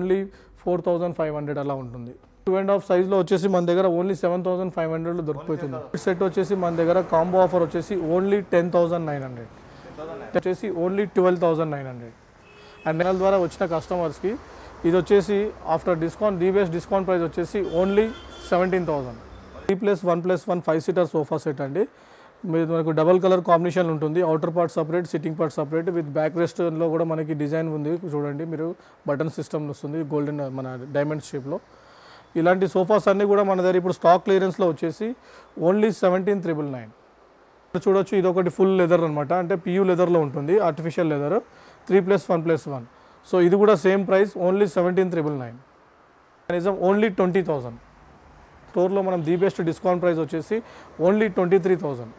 only four thousand five hundred అలా ఉంటుంది two and half సైజ్లో వచ్చేసి మన దగ్గర ఓన్లీ సెవెన్ థౌసండ్ ఫైవ్ హండ్రెడ్లో దొరికిపోతుంది సెట్ వచ్చేసి మన దగ్గర కాంబో ఆఫర్ వచ్చేసి only ten thousand nine hundred వచ్చేసి only twelve thousand nine hundred and నెల ద్వారా వచ్చిన కస్టమర్స్కి ఇది వచ్చేసి after discount the best discount price వచ్చేసి only seventeen thousand three plus one plus one five seater sofa set అండి మీరు మనకు డబల్ కలర్ కాంబినేషన్ ఉంటుంది outer part separate sitting part separate with back రెస్ట్లో కూడా మనకి డిజైన్ ఉంది చూడండి మీరు బటన్ సిస్టమ్ వస్తుంది గోల్డెన్ మన డైమండ్ షేప్లో ఇలాంటి సోఫాస్ అన్నీ కూడా మన దగ్గర ఇప్పుడు స్టాక్ క్లియరెన్స్లో వచ్చేసి ఓన్లీ సెవెంటీన్ త్రిబుల్ నైన్ చూడొచ్చు ఇది ఒకటి ఫుల్ లెదర్ అనమాట అంటే పియూ లెదర్లో ఉంటుంది artificial leather three plus one plus one so ఇది కూడా same price only seventeen triple nine కనీసం ఓన్లీ ట్వంటీ థౌజండ్ స్టోర్లో మనం ది బెస్ట్ డిస్కౌంట్ ప్రైస్ వచ్చేసి only twenty three thousand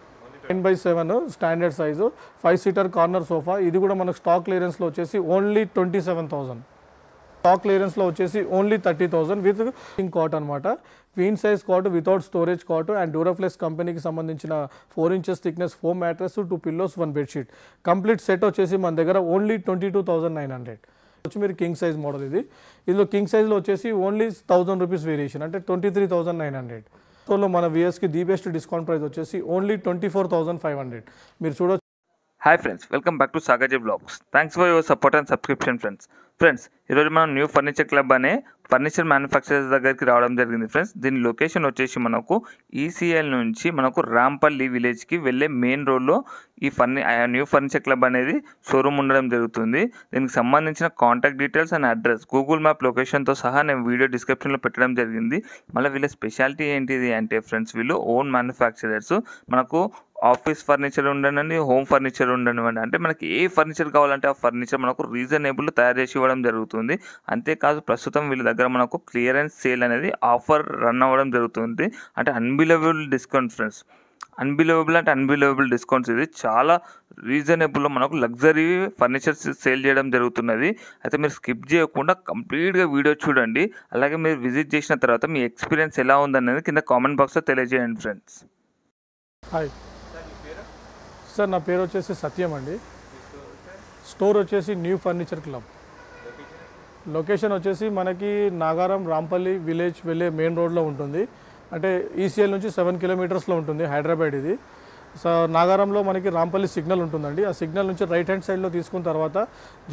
ten by seven standard size five seater corner sofa ఇది కూడా మనకు stock క్లియరెన్స్లో వచ్చేసి only twenty seven thousand stock క్లియరెన్స్లో వచ్చేసి only thirty thousand with king cot అనమాట queen size cot without storage cot and Duraflex కంపెనీకి సంబంధించిన four inches thickness four mattress two pillows one bedsheet complete set వచ్చేసి మన దగ్గర only twenty two thousand nine hundred వచ్చి మీరు king size model ఇది ఇందులో కింగ్ సైజ్లో వచ్చేసి ఓన్లీ థౌసండ్ రూపీస్ వేరియేషన్ అంటే twenty three thousand nine hundred so మన వ్యూయర్స్కి ది బెస్ట్ డిస్కౌంట్ ప్రైస్ వచ్చేసి only twenty four thousand five hundred మీరు చూడొచ్చు hi friends welcome back to Sagaji blogs thanks for your support and subscription friends friends ఈరోజు మనం new furniture club అనే furniture manufacturers దగ్గరికి రావడం జరిగింది ఫ్రెండ్స్ దీని లొకేషన్ వచ్చేసి మనకు ఈసీఎల్ e నుంచి మనకు రాంపల్లి విలేజ్కి వెళ్ళే మెయిన్ రోడ్లో ఈ ఫర్ని న్యూ ఫర్నిచర్ క్లబ్ అనేది షోరూమ్ ఉండడం జరుగుతుంది దీనికి సంబంధించిన contact details and address Google map లొకేషన్తో సహా నేను వీడియో డిస్క్రిప్షన్లో పెట్టడం జరిగింది మళ్ళీ వీళ్ళ స్పెషాలిటీ ఏంటిది అంటే ఫ్రెండ్స్ వీళ్ళు ఓన్ మ్యానుఫ్యాక్చరర్స్ మనకు ఆఫీస్ ఫర్నిచర్ ఉండనండి హోమ్ ఫర్నిచర్ ఉండనివ్వండి అంటే మనకి ఏ ఫర్నిచర్ కావాలంటే ఆ ఫర్నిచర్ మనకు రీజనబుల్ తయారు చేసి ఇవ్వడం జరుగుతుంది అంతేకాదు ప్రస్తుతం వీళ్ళ దగ్గర మనకు క్లియరెన్స్ సేల్ అనేది ఆఫర్ రన్ అవ్వడం జరుగుతుంది అంటే అన్బిలబుల్ డిస్కౌంట్ ఫ్రెండ్స్ అన్బిలీవబుల్ అంటే అన్బిలీవబుల్ డిస్కౌంట్స్ ఇది చాలా రీజనబుల్లో మనకు లగ్జరీ ఫర్నిచర్స్ సేల్ చేయడం జరుగుతున్నది అయితే మీరు స్కిప్ చేయకుండా కంప్లీట్గా వీడియో చూడండి అలాగే మీరు విజిట్ చేసిన తర్వాత మీ ఎక్స్పీరియన్స్ ఎలా ఉందనేది కింద కామెంట్ బాక్స్లో తెలియజేయండి ఫ్రెండ్స్ హాయ్ సార్ నా పేరు వచ్చేసి సత్యం అండి స్టోర్ వచ్చేసి న్యూ ఫర్నిచర్ క్లబ్ లొకేషన్ వచ్చేసి మనకి నాగారం రాంపల్లి విలేజ్ వెళ్ళే మెయిన్ రోడ్లో ఉంటుంది అంటే ఈసీఎల్ e నుంచి సెవెన్ కిలోమీటర్స్లో ఉంటుంది హైదరాబాద్ ఇది నాగారంలో మనకి రాంపల్లి సిగ్నల్ ఉంటుందండి ఆ సిగ్నల్ నుంచి రైట్ హ్యాండ్ సైడ్లో తీసుకున్న తర్వాత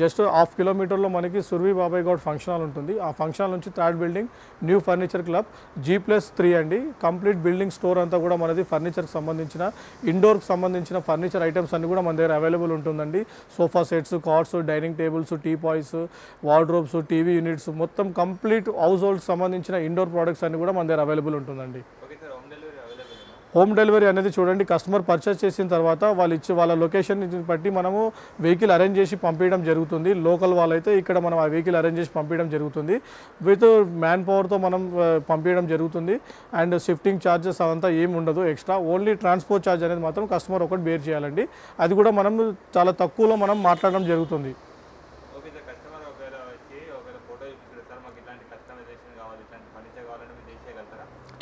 జస్ట్ హాఫ్ కిలోమీటర్లో మనకి సుర్వి బాబాయ్ గౌడ్ ఫంక్షన్ హాల్ ఉంటుంది ఆ ఫంక్షన్ హాల్ నుంచి third building new furniture club G plus three అండి కంప్లీట్ బిల్డింగ్ స్టోర్ అంతా కూడా మనది ఫర్నిచర్కి సంబంధించిన ఇండోర్కి సంబంధించిన ఫర్నిచర్ ఐటమ్స్ అన్ని కూడా మన దగ్గర అవైలబుల్ ఉంటుందండి sofa sets cots dining tables teapoys wardrobes TV units మొత్తం కంప్లీట్ హౌస్ హోల్డ్స్ సంబంధించిన ఇండోర్ ప్రోడక్ట్స్ అన్ని కూడా మన దగ్గర అవైలబుల్ ఉంటుందండి హోమ్ డెలివరీ అనేది చూడండి కస్టమర్ పర్చేస్ చేసిన తర్వాత వాళ్ళు ఇచ్చి వాళ్ళ లొకేషన్ బట్టి మనము వెహికల్ అరేంజ్ చేసి పంపించడం జరుగుతుంది లోకల్ వాళ్ళైతే ఇక్కడ మనం ఆ వెహికల్ అరేంజ్ చేసి పంపించడం జరుగుతుంది విత్ మ్యాన్ పవర్తో మనం పంపించడం జరుగుతుంది అండ్ షిఫ్టింగ్ ఛార్జెస్ అంతా ఏమి ఉండదు ఎక్స్ట్రా ఓన్లీ ట్రాన్స్పోర్ట్ ఛార్జ్ అనేది మాత్రం కస్టమర్ ఒకటి బేర్ చేయాలండి అది కూడా మనం చాలా తక్కువలో మనం మాట్లాడడం జరుగుతుంది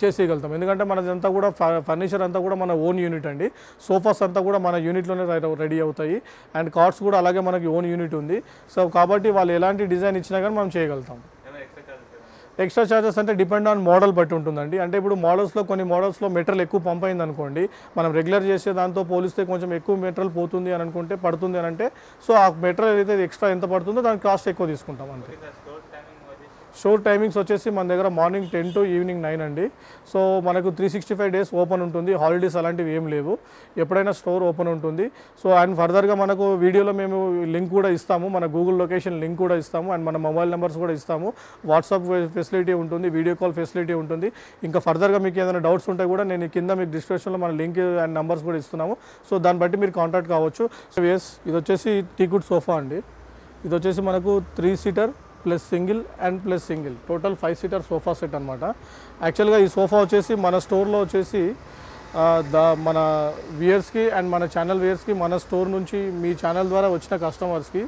చేసేయగలుగుతాం ఎందుకంటే మనదంతా కూడా ఫర్నిచర్ అంతా కూడా మన ఓన్ యూనిట్ అండి సోఫాస్ అంతా కూడా మన యూనిట్లోనే రెడీ అవుతాయి అండ్ కార్డ్స్ కూడా అలాగే మనకి ఓన్ యూనిట్ ఉంది సో కాబట్టి వాళ్ళు ఎలాంటి డిజైన్ ఇచ్చినా కానీ మనం చేయగలుగుతాం ఎక్స్ట్రా ఛార్జెస్ అంటే డిపెండ్ ఆన్ మోడల్ బట్టి ఉంటుందండి అంటే ఇప్పుడు మోడల్స్లో కొన్ని మోడల్స్లో మెటీరియల్ ఎక్కువ పంప్ అయింది అనుకోండి మనం రెగ్యులర్ చేసే దాంతో పోలిస్తే కొంచెం ఎక్కువ మెటీరియల్ పోతుంది అని అనుకుంటే పడుతుంది అని అంటే సో ఆ మెటీరియల్ అయితే ఎక్స్ట్రా ఎంత పడుతుందో దాని కాస్ట్ ఎక్కువ తీసుకుంటాం అంతే షో టైమింగ్స్ వచ్చేసి మన దగ్గర morning ten to evening nine అండి సో మనకు three sixty five days open ఉంటుంది హాలిడేస్ అలాంటివి ఏం లేవు ఎప్పుడైనా స్టోర్ ఓపెన్ ఉంటుంది సో అండ్ ఫర్దర్గా మనకు వీడియోలో మేము లింక్ కూడా ఇస్తాము మన గూగుల్ లొకేషన్ లింక్ కూడా ఇస్తాము అండ్ మన మొబైల్ నెంబర్స్ కూడా ఇస్తాము వాట్సాప్ ఫెసిలిటీ ఉంటుంది వీడియో కాల్ ఫెసిలిటీ ఉంటుంది ఇంకా ఫర్దర్గా మీకు ఏదైనా డౌట్స్ ఉంటే కూడా నేను కింద మీకు డిస్క్రిప్షన్లో మన లింక్ అండ్ నెంబర్స్ కూడా ఇస్తున్నాము సో దాన్ని బట్టి మీరు కాంటాక్ట్ కావచ్చు సో ఎస్ ఇది వచ్చేసి టీకుడ్ సోఫా అండి ఇది వచ్చేసి మనకు three seater plus single and plus single total five seater sofa set అనమాట యాక్చువల్గా ఈ సోఫా వచ్చేసి మన స్టోర్లో వచ్చేసి ద మన వియర్స్కి అండ్ మన ఛానల్ వియర్స్కి మన స్టోర్ నుంచి మీ ఛానల్ ద్వారా వచ్చిన కస్టమర్స్కి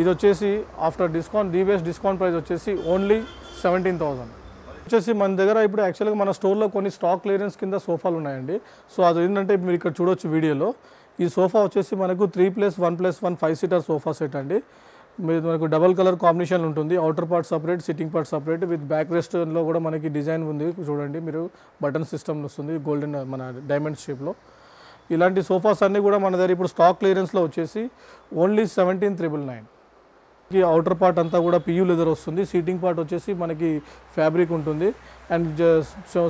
ఇది వచ్చేసి after discount the best discount price వచ్చేసి ఓన్లీ సెవెంటీన్ థౌజండ్ వచ్చేసి మన దగ్గర ఇప్పుడు యాక్చువల్గా మన స్టోర్లో కొన్ని స్టాక్ క్లియరెన్స్ కింద సోఫాలు ఉన్నాయండి సో అది ఏంటంటే మీరు ఇక్కడ చూడొచ్చు వీడియోలో ఈ సోఫా వచ్చేసి మనకు three plus one plus one five seater sofa set అండి మీరు మనకు డబల్ కలర్ కాంబినేషన్ ఉంటుంది outer part separate sitting part separate with back రెస్ట్లో కూడా మనకి డిజైన్ ఉంది చూడండి మీరు బటన్ సిస్టమ్ వస్తుంది గోల్డెన్ మన డైమండ్ షేప్లో ఇలాంటి సోఫాస్ అన్నీ కూడా మన దగ్గర ఇప్పుడు స్టాక్ క్లియరెన్స్లో వచ్చేసి ఓన్లీ సెవెంటీన్ త్రిబుల్ నైన్ ఈ అవుటర్ పార్ట్ అంతా కూడా పియూ లెదర్ వస్తుంది సీటింగ్ పార్ట్ వచ్చేసి మనకి ఫ్యాబ్రిక్ ఉంటుంది అండ్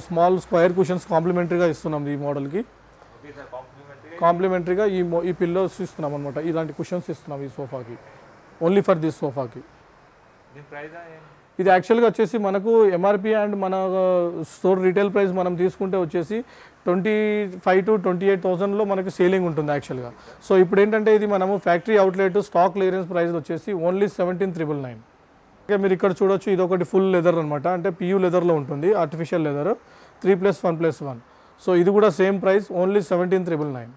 స్మాల్ స్క్వైర్ కుషన్స్ కాంప్లిమెంటరీగా ఇస్తున్నాం ఈ మోడల్కి కాంప్లిమెంటరీగా ఈ ఈ పిల్లోస్ ఇస్తున్నాం అనమాట ఇలాంటి కుషన్స్ ఇస్తున్నాం ఈ సోఫాకి ఓన్లీ ఫర్ దిస్ సోఫాకి ఇది యాక్చువల్గా వచ్చేసి మనకు ఎంఆర్పి అండ్ మన స్టోర్ రీటైల్ ప్రైస్ మనం తీసుకుంటే వచ్చేసి twenty five to twenty eight థౌసండ్లో మనకు సేలింగ్ ఉంటుంది యాక్చువల్గా సో ఇప్పుడు ఏంటంటే ఇది మనము factory outlet stock clearance price వచ్చేసి ఓన్లీ సెవెంటీన్ త్రిబుల్ నైన్ మీరు ఇక్కడ చూడొచ్చు ఇది ఒకటి ఫుల్ లెదర్ అనమాట అంటే పియూ లెదర్లో ఉంటుంది artificial leather three plus one plus one so ఇది కూడా same price only seventeen triple nine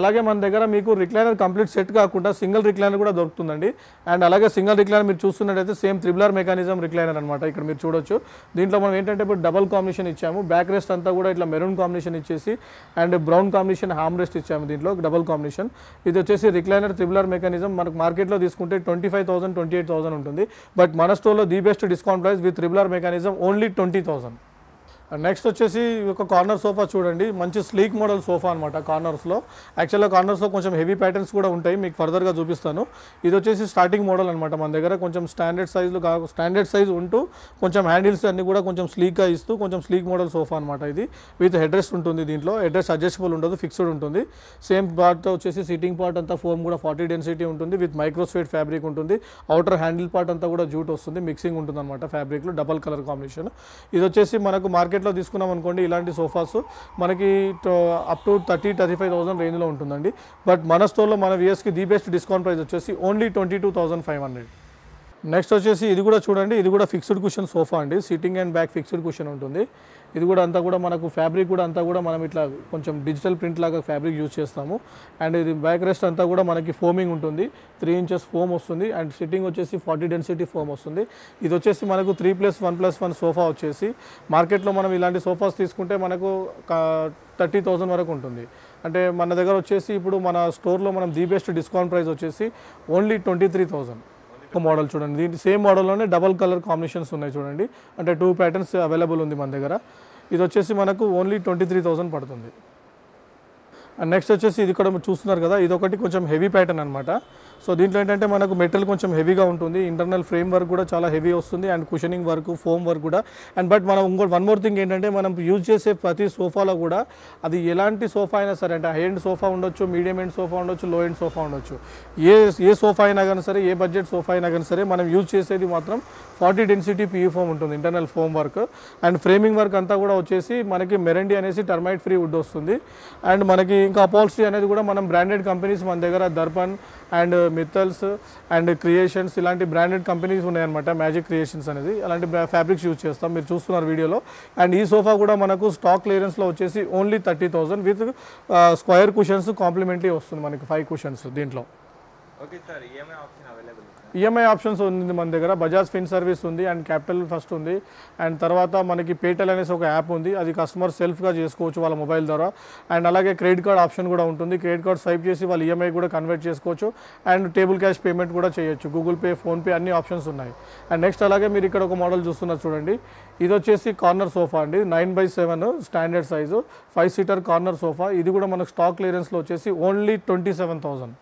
అలాగే మన దగ్గర మీకు రిక్లైనర్ కంప్లీట్ సెట్ కాకుండా సింగిల్ రిక్లైనర్ కూడా దొరుకుతుందండి అండ్ అలాగే సింగిల్ రిక్లైనర్ మీరు చూస్తున్నట్టయితే సేమ్ త్రిబులర్ మెకానిజం రిక్లైనర్ అనమాట ఇక్కడ మీరు చూడొచ్చు దీంట్లో మనం ఏంటంటే ఇప్పుడు డబల్ కాంబినేషన్ ఇచ్చాము బ్యాక్ రెస్ట్ అంతా కూడా ఇట్లా మెరూన్ కాంబినేషన్ ఇచ్చేసి and brown combination arm rest ఇచ్చాము దీంట్లో డబల్ కాంబినేషన్ ఇది వచ్చేసి రిక్లైనర్ త్రిబులర్ మెకానిజం మనకు మార్కెట్లో తీసుకుంటే twenty five thousand twenty eight thousand ఉంటుంది బట్ మన స్టోర్లో the best discount price with tubular mechanism only twenty thousand next వచ్చేసి ఒక కార్నర్ సోఫా చూడండి మంచి స్లీక్ మోడల్ సోఫా అనమాట కార్నర్స్లో యాక్చువల్గా కార్నర్స్లో కొంచెం హెవీ ప్యాటర్న్స్ కూడా ఉంటాయి మీకు ఫర్దర్గా చూపిస్తాను ఇది వచ్చేసి స్టార్టింగ్ మోడల్ అనమాట మన దగ్గర కొంచెం స్టాండర్డ్ సైజులు కా స్టాండర్డ్ సైజ్ ఉంటూ కొంచెం హ్యాండిల్స్ అన్నీ కూడా కొంచెం స్లీక్గా ఇస్తూ కొంచెం స్లీక్ మోడల్ సోఫా అనమాట ఇది విత్ హెడ్రెస్ ఉంటుంది దీంట్లో హెడ్ అడ్జస్టబుల్ ఉండదు ఫిక్స్డ్ ఉంటుంది సేమ్ పార్ట్ వచ్చేసి సిట్టింగ్ పార్ట్ అంతా ఫోమ్ కూడా ఫార్టీ డెన్సిటీ ఉంటుంది విత్ మైక్రోస్వేట్ ఫ్యాబ్రిక్ ఉంటుంది అవుటర్ హ్యాండిల్ పార్ట్ అంతా కూడా జూట్ వస్తుంది మిక్సింగ్ ఉంటుంది అనమాట ఫ్యాబ్రిక్లో డబల్ కలర్ కాంబినేషన్ ఇది వచ్చేసి మనకు మార్కెట్ మార్కెట్లో తీసుకున్నాం అనుకోండి ఇలాంటి సోఫాస్ మనకి up to thirty thirty five thousand రేంజ్లో ఉంటుందండి బట్ మన స్టోర్లో మన విఎస్కి ది బెస్ట్ డిస్కౌంట్ ప్రైస్ వచ్చేసి only twenty two thousand five hundred next వచ్చేసి ఇది కూడా చూడండి ఇది కూడా ఫిక్స్డ్ కుషన్ సోఫా అండి sitting and back fixed cushion ఉంటుంది ఇది కూడా అంతా కూడా మనకు ఫ్యాబ్రిక్ కూడా అంతా కూడా మనం ఇట్లా కొంచెం డిజిటల్ ప్రింట్ లాగా ఫ్యాబ్రిక్ యూజ్ చేస్తాము అండ్ ఇది బ్యాక్ రెస్ట్ అంతా కూడా మనకి ఫోమింగ్ ఉంటుంది త్రీ ఇంచెస్ ఫోమ్ వస్తుంది అండ్ సిట్టింగ్ వచ్చేసి ఫార్టీ డెన్సిటీ ఫోమ్ వస్తుంది ఇది వచ్చేసి మనకు three plus one plus one sofa వచ్చేసి మార్కెట్లో మనం ఇలాంటి సోఫాస్ తీసుకుంటే మనకు థర్టీ థౌజండ్ వరకు ఉంటుంది అంటే మన దగ్గర వచ్చేసి ఇప్పుడు మన స్టోర్లో మనం ది బెస్ట్ డిస్కౌంట్ ప్రైస్ వచ్చేసి ఓన్లీ ట్వంటీ త్రీ థౌజండ్ ఒక మోడల్ చూడండి దీని సేమ్ మోడల్లోనే డబల్ కలర్ కాంబినేషన్స్ ఉన్నాయి చూడండి అంటే టూ ప్యాటర్న్స్ అవైలబుల్ ఉంది మన దగ్గర ఇది వచ్చేసి మనకు ఓన్లీ ట్వంటీ త్రీ పడుతుంది అండ్ నెక్స్ట్ వచ్చేసి ఇది కూడా చూస్తున్నారు కదా ఇది ఒకటి కొంచెం హెవీ ప్యాటర్న్ అనమాట సో దీంట్లో ఏంటంటే మనకు మెటల్ కొంచెం హెవీగా ఉంటుంది ఇంటర్నల్ ఫ్రేమ్ వర్క్ కూడా చాలా హెవీ వస్తుంది and cushioning work foam work కూడా అండ్ బట్ మనం ఇంకో వన్ మోర్ థింగ్ ఏంటంటే మనం యూజ్ చేసే ప్రతి సోఫాలో కూడా అది ఎలాంటి సోఫా అయినా సరే అంటే హై ఎండ్ సోఫా ఉండొచ్చు మీడియం ఎండ్ సోఫా ఉండొచ్చు లో ఎండ్ సోఫా ఉండొచ్చు ఏ ఏ సోఫా అయినా కానీ సరే ఏ బడ్జెట్ సోఫా అయినా కానీ సరే మనం యూజ్ చేసేది మాత్రం ఫార్టీ డెన్సిటీ పీ ఫోమ్ ఉంటుంది internal foam work and framing work అంతా కూడా వచ్చేసి మనకి మెరండి అనేసి టర్మైట్ ఫ్రీ వుడ్ వస్తుంది అండ్ మనకి ఇంకా అపాల్సీ అనేది కూడా మనం బ్రాండెడ్ కంపెనీస్ మన దగ్గర Darpan and Mittals and creations ఇలాంటి బ్రాండెడ్ కంపెనీస్ ఉన్నాయన్నమాట మ్యాజిక్ క్రియేషన్స్ అనేది అలాంటి ఫ్యాబ్రిక్స్ యూజ్ చేస్తాం మీరు చూస్తున్నారు వీడియోలో అండ్ ఈ సోఫా కూడా మనకు స్టాక్ క్లియరెన్స్లో వచ్చేసి only thirty with square cushions complimentary వస్తుంది మనకి ఫైవ్ కుషన్స్ దీంట్లో okay sir EMI e options ఉంది మన దగ్గర బజాజ్ ఫిన్ సర్వీస్ ఉంది అండ్ క్యాపిటల్ ఫస్ట్ ఉంది అండ్ తర్వాత మనకి పేటల్ అనేసి ఒక యాప్ ఉంది అది కస్టమర్ సెల్ఫ్గా చేసుకోవచ్చు వాళ్ళ మొబైల్ ద్వారా అండ్ అలాగే క్రెడిట్ కార్డ్ ఆప్షన్ కూడా ఉంటుంది క్రెడిట్ కార్డ్ స్వైప్ చేసి వాళ్ళు ఈఎంఐ e కూడా కన్వర్ట్ చేసుకోవచ్చు అండ్ టేబుల్ క్యాష్ పేమెంట్ కూడా చేయొచ్చు గూగుల్ పే ఫోన్పే అన్ని ఆప్షన్స్ ఉన్నాయి అండ్ నెక్స్ట్ అలాగే మీరు ఇక్కడ ఒక మోడల్ చూస్తున్నారు చూడండి ఇది వచ్చేసి కార్నర్ సోఫా అండి nine by seven standard size five seater corner sofa ఇది కూడా మనకు స్టాక్ క్లియరెన్స్లో వచ్చేసి only twenty seven thousand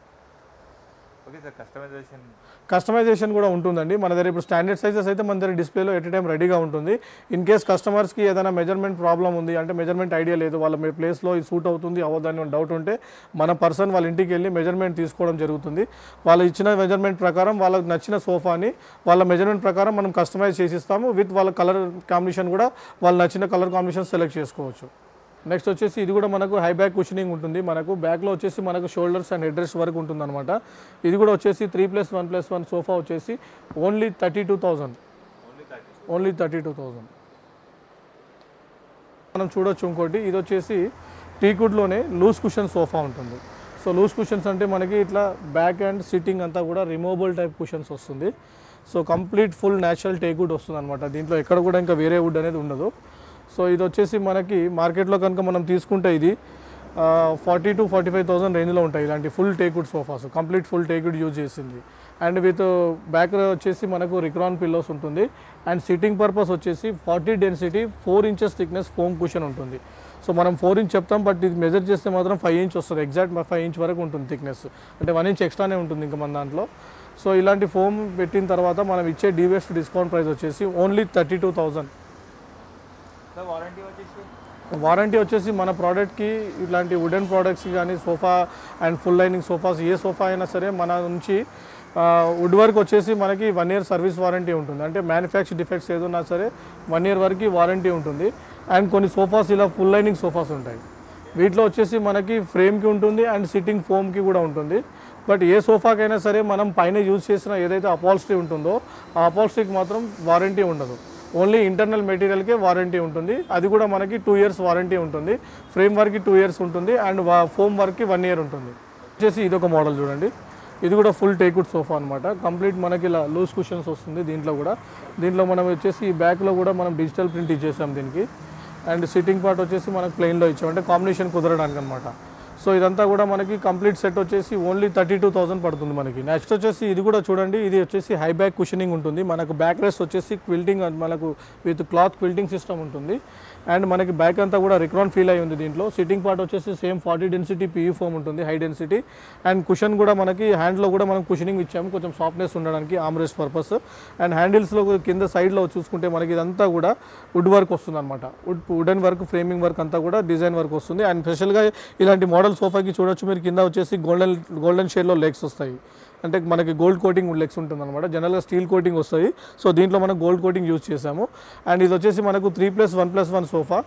okay sir customization customization కూడా ఉంటుందండి మన దగ్గర ఇప్పుడు స్టాండర్డ్ సైజెస్ అయితే మన దగ్గర డిస్ప్లేలో ఎట్ టైం రెడీగా ఉంటుంది ఇన్ కేస్ కస్టమర్స్కి ఏదైనా మెజర్మెంట్ ప్రాబ్లం ఉంది అంటే మెజర్మెంట్ ఐడియా లేదు వాళ్ళ మీ ప్లేస్లో ఇది సూట్ అవుతుంది అవ్వదని డౌట్ ఉంటే మన పర్సన్ వాళ్ళ ఇంటికి వెళ్ళి మెజర్మెంట్ తీసుకోవడం జరుగుతుంది వాళ్ళు ఇచ్చిన మెజర్మెంట్ ప్రకారం వాళ్ళకి నచ్చిన సోఫాని వాళ్ళ మెజర్మెంట్ ప్రకారం మనం కస్టమైజ్ చేసిస్తాము విత్ వాళ్ళ కలర్ కాంబినేషన్ కూడా వాళ్ళు నచ్చిన కలర్ కాంబినేషన్ సెలెక్ట్ చేసుకోవచ్చు నెక్స్ట్ వచ్చేసి ఇది కూడా మనకు హై బ్యాక్ కుషనింగ్ ఉంటుంది మనకు బ్యాక్లో వచ్చేసి మనకు షోల్డర్స్ అండ్ హెడ్ వరకు ఉంటుంది అనమాట ఇది కూడా వచ్చేసి three plus one plus one sofa వచ్చేసి only thirty two thousand only thirty two thousand మనం చూడొచ్చు ఇంకోటి ఇది వచ్చేసి టీకుడ్లోనే లూజ్ కుషన్ సోఫా ఉంటుంది సో లూజ్ కుషన్స్ అంటే మనకి ఇట్లా బ్యాక్ అండ్ సిట్టింగ్ అంతా కూడా రిమూవబుల్ టైప్ కుషన్స్ వస్తుంది so complete full natural teak wood వస్తుంది అనమాట దీంట్లో ఎక్కడ కూడా ఇంకా వేరే వుడ్ అనేది ఉండదు సో ఇది వచ్చేసి మనకి మార్కెట్లో కనుక మనం తీసుకుంటే ఇది forty to forty five thousand రేంజ్లో ఉంటాయి ఇలాంటి full teakwood sofas complete full teakwood use చేసింది అండ్ విత్ బ్యాక్ వచ్చేసి మనకు రిక్రాన్ పిల్లోస్ ఉంటుంది అండ్ సిట్టింగ్ పర్పస్ వచ్చేసి forty density four inches thickness foam cushion ఉంటుంది సో మనం ఫోర్ ఇంచ్ చెప్తాం బట్ ఇది మెజర్ చేస్తే మాత్రం ఫైవ్ ఇంచ్ వస్తుంది ఎగ్జాక్ట్ ఫైవ్ ఇంచ్ వరకు ఉంటుంది థిక్నెస్ అంటే వన్ ఇంచ్ ఎక్స్ట్రానే ఉంటుంది ఇంకా మన దాంట్లో సో ఇలాంటి ఫోమ్ పెట్టిన తర్వాత మనం ఇచ్చే డీవెస్ట్ డిస్కౌంట్ ప్రైస్ వచ్చేసి only thirty two thousand warranty వచ్చేసి మన ప్రోడక్ట్కి ఇట్లాంటి వుడెన్ ప్రోడక్ట్స్ కానీ sofa and full lining sofas ఏ సోఫా అయినా సరే మన నుంచి వుడ్ వర్క్ వచ్చేసి మనకి వన్ ఇయర్ సర్వీస్ వారంటీ ఉంటుంది అంటే మ్యానుఫ్యాక్చర్ డిఫెక్ట్స్ ఏదన్నా సరే వన్ ఇయర్ వరకు వారంటీ ఉంటుంది అండ్ కొన్ని సోఫాస్ ఇలా ఫుల్ లైనింగ్ సోఫాస్ ఉంటాయి వీటిలో వచ్చేసి మనకి ఫ్రేమ్కి ఉంటుంది అండ్ సిట్టింగ్ ఫోమ్కి కూడా ఉంటుంది బట్ ఏ సోఫాకైనా సరే మనం పైన యూజ్ చేసిన ఏదైతే అపాల్స్ట్రీ ఉంటుందో ఆ అపాల్స్ట్రీకి మాత్రం వారంటీ ఉండదు ఓన్లీ ఇంటర్నల్ మెటీరియల్కే వారంటీ ఉంటుంది అది కూడా మనకి టూ ఇయర్స్ వారంటీ ఉంటుంది ఫ్రేమ్ వర్క్కి టూ ఇయర్స్ ఉంటుంది అండ్ ఫోమ్ వర్క్కి వన్ ఇయర్ ఉంటుంది వచ్చేసి ఇది ఒక మోడల్ చూడండి ఇది కూడా ఫుల్ టేకుడ్ సోఫా అనమాట కంప్లీట్ మనకి ఇలా లూజ్ కుషన్స్ వస్తుంది దీంట్లో కూడా దీంట్లో మనం వచ్చేసి ఈ బ్యాక్లో కూడా మనం డిజిటల్ ప్రింట్ ఇచ్చేసాం దీనికి అండ్ సిట్టింగ్ పార్ట్ వచ్చేసి మనకు ప్లెయిన్లో అంటే కాంబినేషన్ కుదరడానికి అనమాట సో ఇదంతా కూడా మనకి కంప్లీట్ సెట్ వచ్చేసి ఓన్లీ థర్టీ టూ థౌసండ్ పడుతుంది మనకి నెక్స్ట్ వచ్చేసి ఇది కూడా చూడండి ఇది వచ్చేసి హై బ్యాక్ కుషనింగ్ ఉంటుంది మనకు బ్యాక్ రెస్ట్ వచ్చేసి క్విల్టింగ్ మనకు విత్ క్లాత్ క్విల్టింగ్ సిస్టమ్ ఉంటుంది అండ్ మనకి బ్యాక్ అంతా కూడా రిక్రాన్ ఫీల్ అయ్యి ఉంది దీంట్లో సిట్టింగ్ పార్ట్ వచ్చేసి same forty density PU foam ఉంటుంది హై డెన్సిటీ అండ్ కుషన్ కూడా మనకి హ్యాండ్లో కూడా మనం కుషనింగ్ ఇచ్చాము కొంచెం సాఫ్ట్నెస్ ఉండడానికి ఆమ్రేస్ పర్పస్ అండ్ హ్యాండిల్స్లో కింద సైడ్లో చూసుకుంటే మనకి ఇదంతా కూడా వుడ్ వర్క్ వస్తుంది అనమాట wood wooden work framing work అంతా కూడా డిజైన్ వర్క్ వస్తుంది అండ్ స్పెషల్గా ఇలాంటి మోడల్ సోఫాకి చూడొచ్చు మీరు కింద వచ్చేసి గోల్డెన్ గోల్డెన్ షేడ్లో లెగ్స్ వస్తాయి అంటే మనకి గోల్డ్ కోటింగ్ లెక్స్ ఉంటుంది అనమాట జనరల్గా స్టీల్ కోటింగ్ వస్తుంది సో దీంట్లో మనం గోల్డ్ కోటింగ్ యూజ్ చేసాము అండ్ ఇది వచ్చేసి మనకు three plus one plus one sofa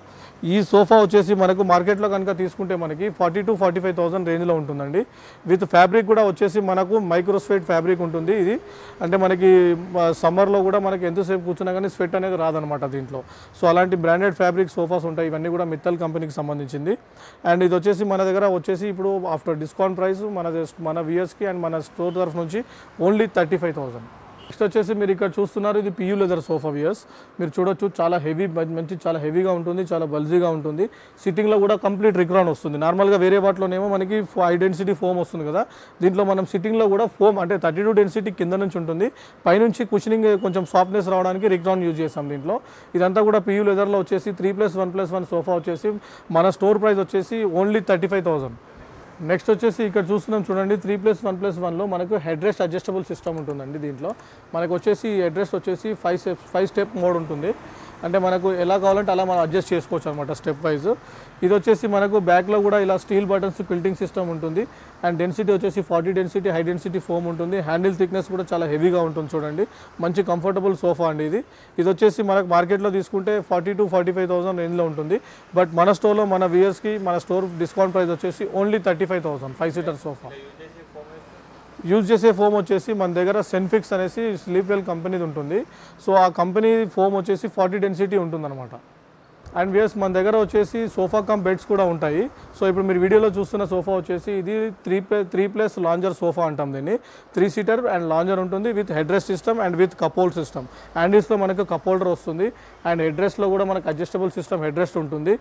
ఈ సోఫా వచ్చేసి మనకు మార్కెట్లో కనుక తీసుకుంటే మనకి forty to forty five thousand రేంజ్లో ఉంటుందండి విత్ ఫ్యాబ్రిక్ కూడా వచ్చేసి మనకు మైక్రోస్వేట్ ఫ్యాబ్రిక్ ఉంటుంది ఇది అంటే మనకి సమ్మర్లో కూడా మనకి ఎంతసేపు కూర్చున్నా కానీ స్వెట్ అనేది రాదనమాట దీంట్లో సో అలాంటి బ్రాండెడ్ ఫ్యాబ్రిక్ సోఫాస్ ఉంటాయి ఇవన్నీ కూడా మిత్తల్ కంపెనీకి సంబంధించింది అండ్ ఇది వచ్చేసి మన దగ్గర వచ్చేసి ఇప్పుడు ఆఫ్టర్ డిస్కౌంట్ ప్రైస్ మన మన వ్యూయర్స్కి అండ్ మన స్టోర్ తరఫు నుంచి only thirty five thousand next వచ్చేసి మీరు ఇక్కడ చూస్తున్నారు ఇది పియూ లెదర్ సోఫా వియర్స్ మీరు చూడొచ్చు చాలా హెవీ మంచి చాలా హెవీగా ఉంటుంది చాలా బల్జీగా ఉంటుంది సిట్టింగ్లో కూడా కంప్లీట్ రిక్రాన్ వస్తుంది నార్మల్గా వేరే వాటిలోనేమో మనకి ఐడెన్సిటీ ఫోమ్ వస్తుంది కదా దీంట్లో మనం సిట్టింగ్లో కూడా ఫోమ్ అంటే థర్టీ టూ డెన్సిటీ కింద నుంచి ఉంటుంది పైనుంచి కుషనింగ్ కొంచెం సాఫ్ట్నెస్ రావడానికి రిక్రాన్ యూజ్ చేస్తాం దీంట్లో ఇదంతా కూడా పియూ లెదర్లో వచ్చేసి three plus one plus one sofa వచ్చేసి మన స్టోర్ ప్రైస్ వచ్చేసి only thirty five thousand next వచ్చేసి ఇక్కడ చూస్తున్నాం చూడండి త్రీ ప్లస్ వన్ ప్లస్ వన్లో మనకు హెడ్రెస్ అడ్జస్టబుల్ సిస్టమ్ ఉంటుందండి దీంట్లో మనకు వచ్చేసి అడ్రస్ వచ్చేసి five step five step mode ఉంటుంది అంటే మనకు ఎలా కావాలంటే అలా మనం అడ్జస్ట్ చేసుకోవచ్చు అనమాట స్టెప్ వైజ్ ఇది వచ్చేసి మనకు బ్యాక్లో కూడా ఇలా స్టీల్ బటన్స్ ఫిల్టింగ్ సిస్టమ్ ఉంటుంది అండ్ డెన్సిటీ వచ్చేసి forty density high density foam ఉంటుంది హ్యాండిల్ థిక్నెస్ కూడా చాలా హెవీగా ఉంటుంది చూడండి మంచి కంఫర్టబుల్ సోఫా అండి ఇది ఇది వచ్చేసి మనకు మార్కెట్లో తీసుకుంటే forty to forty five thousand రేంజ్లో ఉంటుంది బట్ మన స్టోర్లో మన వ్యూయర్స్కి మన స్టోర్ డిస్కౌంట్ ప్రైస్ వచ్చేసి only thirty five thousand five seater sofa use చేసే ఫోమ్ వచ్చేసి మన దగ్గర సెన్ఫిక్స్ అనేసి స్లీప్ వెల్ కంపెనీది ఉంటుంది సో ఆ కంపెనీ ఫోమ్ వచ్చేసి ఫార్టీ డెన్సిటీ ఉంటుందన్నమాట అండ్ వేస్ మన దగ్గర వచ్చేసి సోఫా కమ్ బెడ్స్ కూడా ఉంటాయి సో ఇప్పుడు మీరు వీడియోలో చూస్తున్న సోఫా వచ్చేసి ఇది three three plus lounger sofa అంటాం దీన్ని త్రీ సీటర్ అండ్ లాంజర్ ఉంటుంది with head rest system and with cup holder system హ్యాండిల్స్లో మనకు కపోల్డర్ వస్తుంది అండ్ హెడ్ రెస్ట్లో కూడా మనకు అడ్జస్టబుల్ సిస్టమ్ హెడ్ రెస్ట్ ఉంటుంది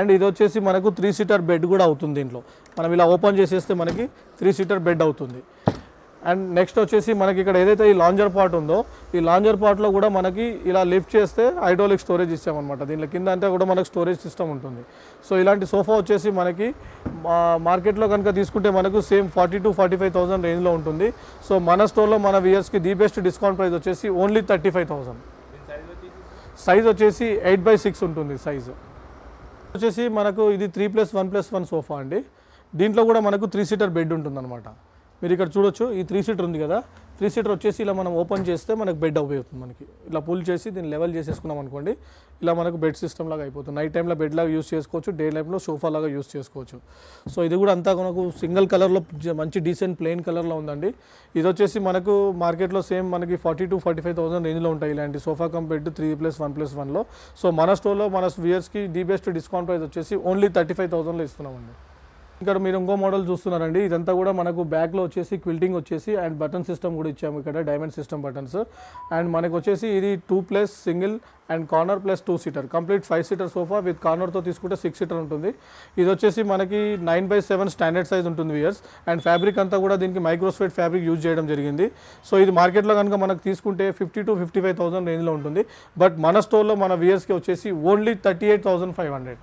అండ్ ఇది వచ్చేసి మనకు త్రీ సీటర్ బెడ్ కూడా అవుతుంది దీంట్లో మనం ఇలా ఓపెన్ చేసేస్తే మనకి త్రీ సీటర్ బెడ్ అవుతుంది అండ్ నెక్స్ట్ వచ్చేసి మనకి ఇక్కడ ఏదైతే ఈ లాంజర్ పార్ట్ ఉందో ఈ లాంజర్ పార్ట్లో కూడా మనకి ఇలా లిఫ్ట్ చేస్తే హైడ్రోలిక్ స్టోరేజ్ ఇచ్చామన్నమాట దీనిలో కింద అంటే కూడా మనకు స్టోరేజ్ సిస్టమ్ ఉంటుంది సో ఇలాంటి సోఫా వచ్చేసి మనకి మార్కెట్లో కనుక తీసుకుంటే మనకు same forty to forty five thousand రేంజ్లో ఉంటుంది సో మన స్టోర్లో మన వియర్స్కి ది బెస్ట్ డిస్కౌంట్ ప్రైస్ వచ్చేసి only thirty five thousand size వచ్చేసి ఎయిట్ బై సిక్స్ ఉంటుంది సైజు వచ్చేసి మనకు ఇది three plus one plus one sofa అండి దీంట్లో కూడా మనకు త్రీ సీటర్ బెడ్ అనమాట మీరు ఇక్కడ చూడొచ్చు ఈ త్రీ సీటర్ ఉంది కదా త్రీ సీటర్ వచ్చేసి ఇలా మనం ఓపెన్ చేస్తే మనకు బెడ్ అవుతుంది మనకి ఇలా పుల్ చేసి దీన్ని లెవెల్ చేసేసుకున్నాం అనుకోండి ఇలా మనకు బెడ్ సిస్టమ్ లాగా అయిపోతుంది నైట్ టైంలో బెడ్ లాగా యూస్ చేసుకోవచ్చు డే టైంలో సోఫా లాగా యూస్ చేసుకోవచ్చు సో ఇది కూడా అంతా మనకు సింగిల్ కలర్లో మంచి డీసెంట్ ప్లెయిన్ కలర్లో ఉందండి ఇది వచ్చేసి మనకు మార్కెట్లో సేమ్ మనకి forty to forty five thousand రేంజ్లో ఉంటాయి ఇలాంటి sofa bed three plus one plus వన్లో సో మన స్టోర్లో మన వ్యూయర్స్కి ది బెస్ట్ డిస్కౌంట్ ప్రైస్ వచ్చేసి ఓన్లీ థర్టీ ఫైవ్ థౌసండ్లో ఇస్తున్నామండి ఇక్కడ మీరు ఇంకో మోడల్ చూస్తున్నారండి ఇదంతా కూడా మనకు బ్యాక్లో వచ్చేసి క్విల్టింగ్ వచ్చేసి అండ్ బటన్ సిస్టమ్ కూడా ఇచ్చాము ఇక్కడ డైమండ్ సిస్టమ్ బటన్స్ అండ్ మనకు వచ్చేసి ఇది two plus single and corner plus two seater complete five seater sofa with కార్నర్తో తీసుకుంటే సిక్స్ సీటర్ ఉంటుంది ఇది వచ్చేసి మనకి nine by seven standard size ఉంటుంది వియర్స్ అండ్ ఫ్యాబ్రిక్ అంతా కూడా దీనికి మైక్రోస్వెట్ ఫ్యాబ్రిక్ యూజ్ చేయడం జరిగింది సో ఇది మార్కెట్లో కనుక మనకు తీసుకుంటే fifty to fifty five thousand రేంజ్లో ఉంటుంది బట్ మన స్టోర్లో మన వియర్స్కి వచ్చేసి only thirty eight thousand five hundred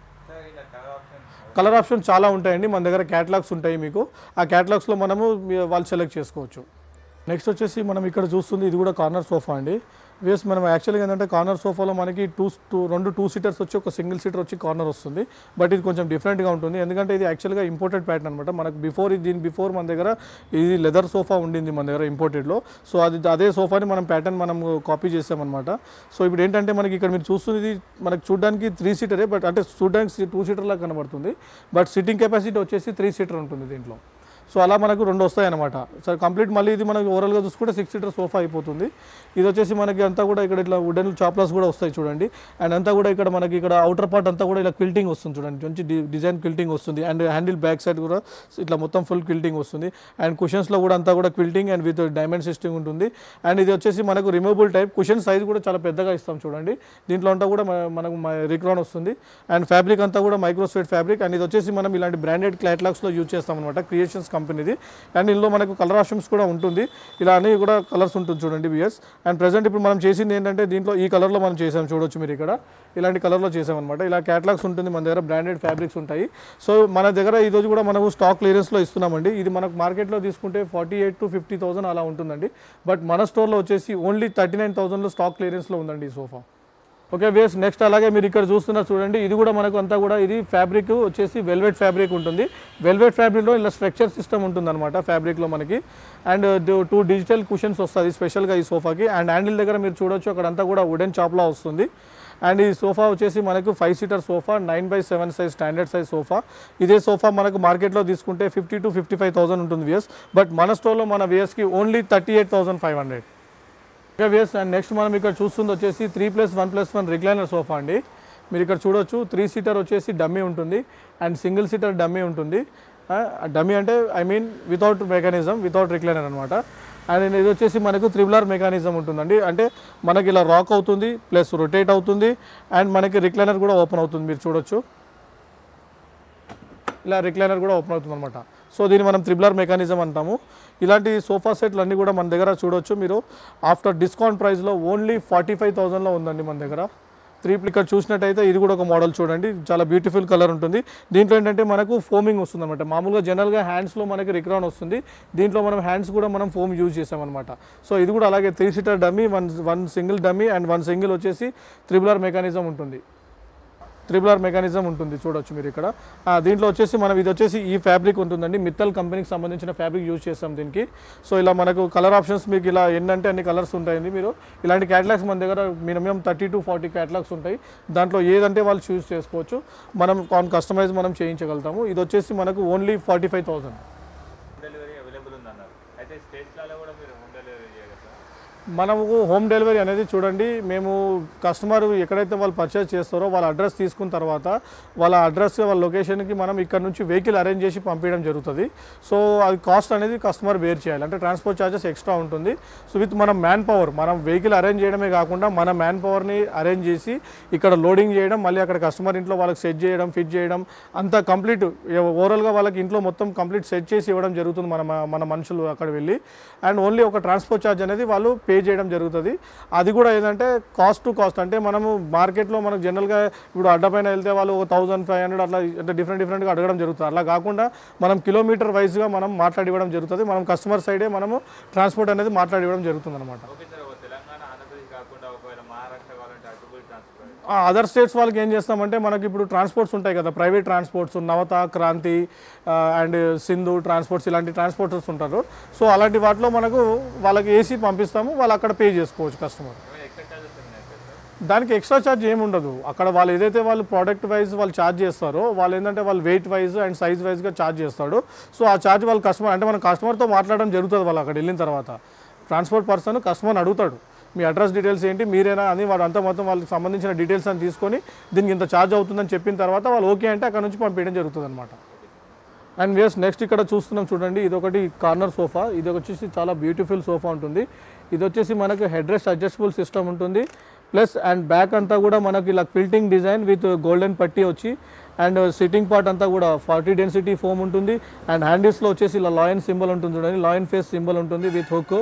colour option చాలా ఉంటాయండి మన దగ్గర క్యాటలాగ్స్ ఉంటాయి మీకు ఆ క్యాటలాగ్స్లో మనము వాళ్ళు సెలెక్ట్ చేసుకోవచ్చు నెక్స్ట్ వచ్చేసి మనం ఇక్కడ చూస్తుంది ఇది కూడా కార్నర్ సోఫా అండి వేస్ మనం యాక్చువల్గా ఏంటంటే కార్నర్ సోఫాలో మనకి టూ టూ రెండు టూ సీటర్స్ వచ్చి ఒక సింగిల్ సీటర్ వచ్చి కార్నర్ వస్తుంది బట్ ఇది కొంచెం డిఫరెంట్గా ఉంటుంది ఎందుకంటే ఇది యాక్చువల్గా ఇంపోర్టెడ్ ప్యాటర్న్ అనమాట మనకు బిఫోర్ ఇది దీని బిఫోర్ మన దగ్గర ఇది లెదర్ సోఫా ఉండింది మన దగ్గర ఇంపోర్టెడ్లో సో అది అదే సోఫాని మనం ప్యాటర్న్ మనం కాపీ చేసామన్నమాట సో ఇప్పుడు ఏంటంటే మనకి ఇక్కడ మీరు చూస్తుంది మనకు చూడడానికి త్రీ సీటరే బట్ అంటే చూడడానికి టూ సీటర్ లాగా కనబడుతుంది బట్ సిట్టింగ్ కెపాసిటీ వచ్చేసి త్రీ సీటర్ ఉంటుంది దీంట్లో సో అలా మనకు రెండు వస్తాయన్నమాట సార్ కంప్లీట్ మళ్ళీ ఇది మనకి ఓవరాల్గా చూసుకుంటే సిక్స్ సీటర్ సోఫా అయిపోతుంది ఇది వచ్చేసి మనకి అంతా కూడా ఇక్కడ ఇట్లా వుడెన్ చాప్లాస్ కూడా వస్తాయి చూడండి అండ్ అంతా కూడా ఇక్కడ మనకి ఇక్కడ అవుటర్ పార్ట్ అంతా కూడా ఇలా క్విల్టింగ్ వస్తుంది చూడండి మంచి డిజైన్ క్విల్టింగ్ వస్తుంది అండ్ హ్యాండిల్ బ్యాక్ సైడ్ కూడా ఇట్లా మొత్తం ఫుల్ క్విల్టింగ్ వస్తుంది అండ్ క్వశ్చన్స్లో కూడా అంతా కూడా క్విల్టింగ్ అండ్ విత్ డైమండ్ సిస్టింగ్ ఉంటుంది అండ్ ఇది వచ్చేసి మనకు రిమూవబుల్ టైప్ క్వశ్చన్ సైజ్ కూడా చాలా పెద్దగా ఇస్తాం చూడండి దీంట్లో అంతా కూడా మనకు రిక్రాన్ వస్తుంది అండ్ ఫ్యాబ్రిక్ అంతా కూడా మైక్రోస్వేట్ ఫ్యాబ్రిక్ అండ్ ఇది వచ్చేసి మనం ఇలాంటి బ్రాండెడ్ క్లాట్లాగ్స్లో యూజ్ చేస్తాం అనమాట క్రియేషన్స్ కంపెనీది అండ్ ఇందులో మనకు కలర్ ఆప్షన్స్ కూడా ఉంటుంది ఇలా అన్ని కూడా కలర్స్ ఉంటుంది చూడండి బియర్స్ అండ్ ప్రజెంట్ ఇప్పుడు మనం చేసింది ఏంటంటే దీంట్లో ఈ కలర్లో మనం చేసాం చూడొచ్చు మీరు ఇక్కడ ఇలాంటి కలర్లో చేసామన్నమాట ఇలా క్యాటలాగ్స్ ఉంటుంది మన దగ్గర బ్రాండెడ్ ఫ్యాబ్రిక్స్ ఉంటాయి సో మన దగ్గర ఈరోజు కూడా మనకు స్టాక్ క్లియరెన్స్లో ఇస్తున్నామండి ఇది మనకు మార్కెట్లో తీసుకుంటే ఫార్టీ ఎయిట్ టు ఫిఫ్టీ అలా ఉంటుందండి బట్ మన స్టోర్లో వచ్చేసి ఓన్లీ థర్టీ నైన్ థౌసండ్లో స్టాక్ క్లియరెన్స్లో ఉందండి ఈ సోఫా ఓకే వేస్ నెక్స్ట్ అలాగే మీరు ఇక్కడ చూస్తున్నారు చూడండి ఇది కూడా మనకు అంతా కూడా ఇది ఫ్యాబ్రిక్ వచ్చేసి వెల్వెట్ ఫ్యాబ్రిక్ ఉంటుంది వెల్వెట్ ఫ్యాబ్రిక్లో ఇలా స్ట్రక్చర్ సిస్టమ్ ఉంటుంది అనమాట ఫ్యాబ్రిక్లో మనకి అండ్ టూ డిజిటల్ కుషన్స్ వస్తుంది స్పెషల్గా ఈ సోఫాకి అండ్ హ్యాండిల్ దగ్గర మీరు చూడొచ్చు అక్కడంతా కూడా వుడెన్ చాప్లా వస్తుంది అండ్ ఈ సోఫా వచ్చేసి మనకు five seater sofa nine by seven size standard size sofa ఇదే సోఫా మనకు మార్కెట్లో తీసుకుంటే fifty to fifty five thousand ఉంటుంది వియర్స్ బట్ మన స్టోర్లో మన వియర్స్కి only thirty eight thousand five hundred వేస్ అండ్ నెక్స్ట్ మనం ఇక్కడ చూస్తుంది వచ్చేసి three plus one plus one recliner sofa అండి మీరు ఇక్కడ చూడొచ్చు త్రీ సీటర్ వచ్చేసి డమ్మీ ఉంటుంది అండ్ సింగిల్ సీటర్ డమ్మీ ఉంటుంది డమ్మీ అంటే I mean without mechanism without recliner అనమాట అండ్ ఇది వచ్చేసి మనకు త్రిబులర్ మెకానిజం ఉంటుందండి అంటే మనకి ఇలా రాక్ అవుతుంది ప్లస్ రొటేట్ అవుతుంది అండ్ మనకి రిక్లైనర్ కూడా ఓపెన్ అవుతుంది మీరు చూడొచ్చు ఇలా రిక్లైనర్ కూడా ఓపెన్ అవుతుంది అనమాట సో దీన్ని మనం త్రిబులర్ మెకానిజం అంటాము ఇలాంటి సోఫా సెట్లు అన్నీ కూడా మన దగ్గర చూడొచ్చు మీరు ఆఫ్టర్ డిస్కౌంట్ ప్రైస్లో ఓన్లీ ఫార్టీ ఫైవ్ థౌజండ్లో ఉందండి మన దగ్గర త్రీ ఇక్కడ చూసినట్టయితే ఇది కూడా ఒక మోడల్ చూడండి చాలా బ్యూటిఫుల్ కలర్ ఉంటుంది దీంట్లో ఏంటంటే మనకు ఫోమింగ్ వస్తుంది అనమాట మామూలుగా జనరల్గా హ్యాండ్స్లో మనకి రిక్రాన్ వస్తుంది దీంట్లో మనం హ్యాండ్స్ కూడా మనం ఫోమ్ యూజ్ చేసామన్నమాట సో ఇది కూడా అలాగే three seater dummy one one single dummy and one single వచ్చేసి త్రిబులర్ మెకానిజం ఉంటుంది త్రిబుల్ మెకానిజం ఉంటుంది చూడొచ్చు మీరు ఇక్కడ దీంట్లో వచ్చేసి మనం ఇది వచ్చేసి ఈ ఫ్యాబ్రిక్ ఉంటుందండి మిత్తల్ కంపెనీకి సంబంధించిన ఫ్యాబ్రిక్ యూజ్ చేస్తాం దీనికి సో ఇలా మనకు కలర్ ఆప్షన్స్ మీకు ఇలా ఎన్నంటే అన్ని కలర్స్ ఉంటాయండి మీరు ఇలాంటి క్యాటలాగ్స్ మన దగ్గర minimum thirty to forty catalogues ఉంటాయి దాంట్లో ఏదంటే వాళ్ళు చూస్ చేసుకోవచ్చు మనం కస్టమైజ్ మనం చేయించగలుగుతాము ఇది వచ్చేసి మనకు ఓన్లీ ఫార్టీ ఫైవ్ థౌసండ్ మనము హోమ్ డెలివరీ అనేది చూడండి మేము కస్టమర్ ఎక్కడైతే వాళ్ళు పర్చేస్ చేస్తారో వాళ్ళ అడ్రస్ తీసుకున్న తర్వాత వాళ్ళ అడ్రస్ వాళ్ళ లొకేషన్కి మనం ఇక్కడ నుంచి వెహికల్ అరేంజ్ చేసి పంపించడం జరుగుతుంది సో అది కాస్ట్ అనేది కస్టమర్ బేర్ చేయాలి అంటే ట్రాన్స్పోర్ట్ ఛార్జెస్ ఎక్స్ట్రా ఉంటుంది సో విత్ మనం మ్యాన్ పవర్ మనం వెహికల్ అరేంజ్ చేయడమే కాకుండా మన మ్యాన్ పవర్ని అరేంజ్ చేసి ఇక్కడ లోడింగ్ చేయడం మళ్ళీ అక్కడ కస్టమర్ ఇంట్లో వాళ్ళకి సెట్ చేయడం ఫిట్ చేయడం అంతా కంప్లీట్ ఓవరాల్గా వాళ్ళకి ఇంట్లో మొత్తం కంప్లీట్ సెట్ చేసి ఇవ్వడం జరుగుతుంది మన మన మనుషులు అక్కడ వెళ్ళి అండ్ ఓన్లీ ఒక ట్రాన్స్పోర్ట్ ఛార్జ్ అనేది వాళ్ళు పే చేయడం జరుగుతుంది అది కూడా ఏంటంటే కాస్ట్ టు కాస్ట్ అంటే మనము మార్కెట్లో మనకు జనరల్గా ఇప్పుడు అడ్డపైన వెళ్తే వాళ్ళు ఒక థౌసండ్ ఫైవ్ హండ్రెడ్ అట్లా అంటే డిఫరెంట్ డిఫరెంట్గా అడగడం జరుగుతుంది అలా కాకుండా మనం కిలోమీటర్ వైజ్గా మనం మాట్లాడివ్వడం జరుగుతుంది మనం కస్టమర్ సైడే మనము ట్రాన్స్పోర్ట్ అనేది మాట్లాడివ్వడం జరుగుతుంది అనమాట అదర్ స్టేట్స్ వాళ్ళకి ఏం చేస్తామంటే మనకి ఇప్పుడు ట్రాన్స్పోర్ట్స్ ఉంటాయి కదా private transports Navata Kranthi and Sindhu transports ఇలాంటి ట్రాన్స్పోర్టర్స్ ఉంటారు సో అలాంటి వాటిలో మనకు వాళ్ళకి ఏసీ పంపిస్తాము వాళ్ళు అక్కడ పే చేసుకోవచ్చు కస్టమర్ దానికి ఎక్స్ట్రా ఛార్జ్ ఏమి ఉండదు అక్కడ వాళ్ళు ఏదైతే వాళ్ళు ప్రోడక్ట్ వైజ్ వాళ్ళు ఛార్జ్ చేస్తారో వాళ్ళు ఏంటంటే వాళ్ళు వెయిట్ వైజ్ అండ్ సైజ్ వైజ్గా ఛార్జ్ చేస్తాడు సో ఆ ఛార్జ్ వాళ్ళు కస్టమర్ అంటే మనం కస్టమర్తో మాట్లాడడం జరుగుతుంది వాళ్ళు అక్కడ వెళ్ళిన తర్వాత ట్రాన్స్పోర్ట్ పర్సన్ కస్టమర్ని అడుగుతాడు మీ అడ్రస్ డీటెయిల్స్ ఏంటి మీరేనా అని వాడు అంత మొత్తం వాళ్ళకి సంబంధించిన డీటెయిల్స్ అని తీసుకొని దీనికి ఇంత ఛార్జ్ అవుతుందని చెప్పిన తర్వాత వాళ్ళు ఓకే అంటే అక్కడ నుంచి పంపించడం జరుగుతుంది అనమాట అండ్ వేస్ నెక్స్ట్ ఇక్కడ చూస్తున్నాం చూడండి ఇది ఒకటి కార్నర్ సోఫా ఇది వచ్చేసి చాలా బ్యూటిఫుల్ సోఫా ఉంటుంది ఇది వచ్చేసి మనకు హెడ్ రెస్ట్ అడ్జస్టబుల్ సిస్టమ్ ఉంటుంది ప్లస్ అండ్ బ్యాక్ అంతా కూడా మనకి ఇలా క్విల్టింగ్ డిజైన్ విత్ గోల్డెన్ పట్టీ వచ్చి అండ్ సిట్టింగ్ పార్ట్ అంతా కూడా ఫార్టీ డెన్సిటీ ఫోమ్ ఉంటుంది అండ్ హ్యాండిల్స్లో వచ్చేసి ఇలా లాయన్ సింబల్ ఉంటుంది చూడండి లాయన్ ఫేస్ సింబల్ ఉంటుంది విత్ హుక్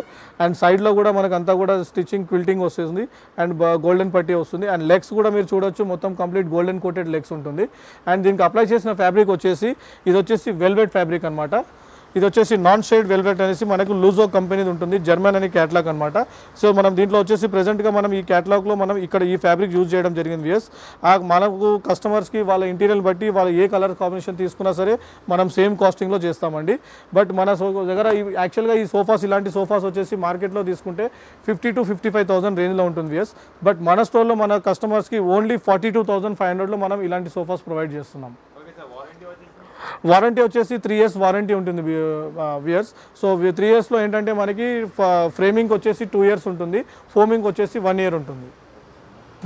అండ్ సైడ్లో కూడా మనకు అంతా కూడా స్టిచ్చింగ్ క్విల్టింగ్ వస్తుంది అండ్ గోల్డెన్ పట్టీ వస్తుంది అండ్ లెగ్స్ కూడా మీరు చూడొచ్చు మొత్తం కంప్లీట్ గోల్డెన్ కోటెడ్ లెగ్స్ ఉంటుంది అండ్ దీనికి అప్లై చేసిన ఫ్యాబ్రిక్ వచ్చేసి ఇది వచ్చేసి వెల్వెట్ ఫ్యాబ్రిక్ అనమాట ఇది వచ్చేసి నాన్ షేడ్ వెల్వెట్ అనేసి మనకు లూజో కంపెనీది ఉంటుంది జర్మన్ అనే క్యాట్లాగ్ అనమాట సో మనం దీంట్లో వచ్చేసి ప్రజెంట్గా మనం ఈ క్యాట్లాగ్లో మనం ఇక్కడ ఈ ఫ్యాబ్రిక్ యూజ్ చేయడం జరిగింది వియస్ ఆ మనకు కస్టమర్స్కి వాళ్ళ ఇంటీరియర్ బట్టి వాళ్ళు ఏ కలర్ కాంబినేషన్ తీసుకున్నా సరే మనం సేమ్ కాస్టింగ్లో చేస్తామండి బట్ మన దగ్గర ఈ యాక్చువల్గా ఈ సోఫాస్ ఇలాంటి సోఫాస్ వచ్చేసి మార్కెట్లో తీసుకుంటే fifty to fifty five thousand రేంజ్లో ఉంటుంది వియస్ బట్ మన స్టోర్లో మన కస్టమర్స్కి only forty two thousand five హండ్రెడ్లో మనం ఇలాంటి సోఫాస్ ప్రొవైడ్ చేస్తున్నాం వారంటీ వచ్చేసి త్రీ ఇయర్స్ వారంటీ ఉంటుంది వియర్స్ సో త్రీ ఇయర్స్లో ఏంటంటే మనకి ఫ్రేమింగ్ వచ్చేసి టూ ఇయర్స్ ఉంటుంది ఫోమింగ్ వచ్చేసి వన్ ఇయర్ ఉంటుంది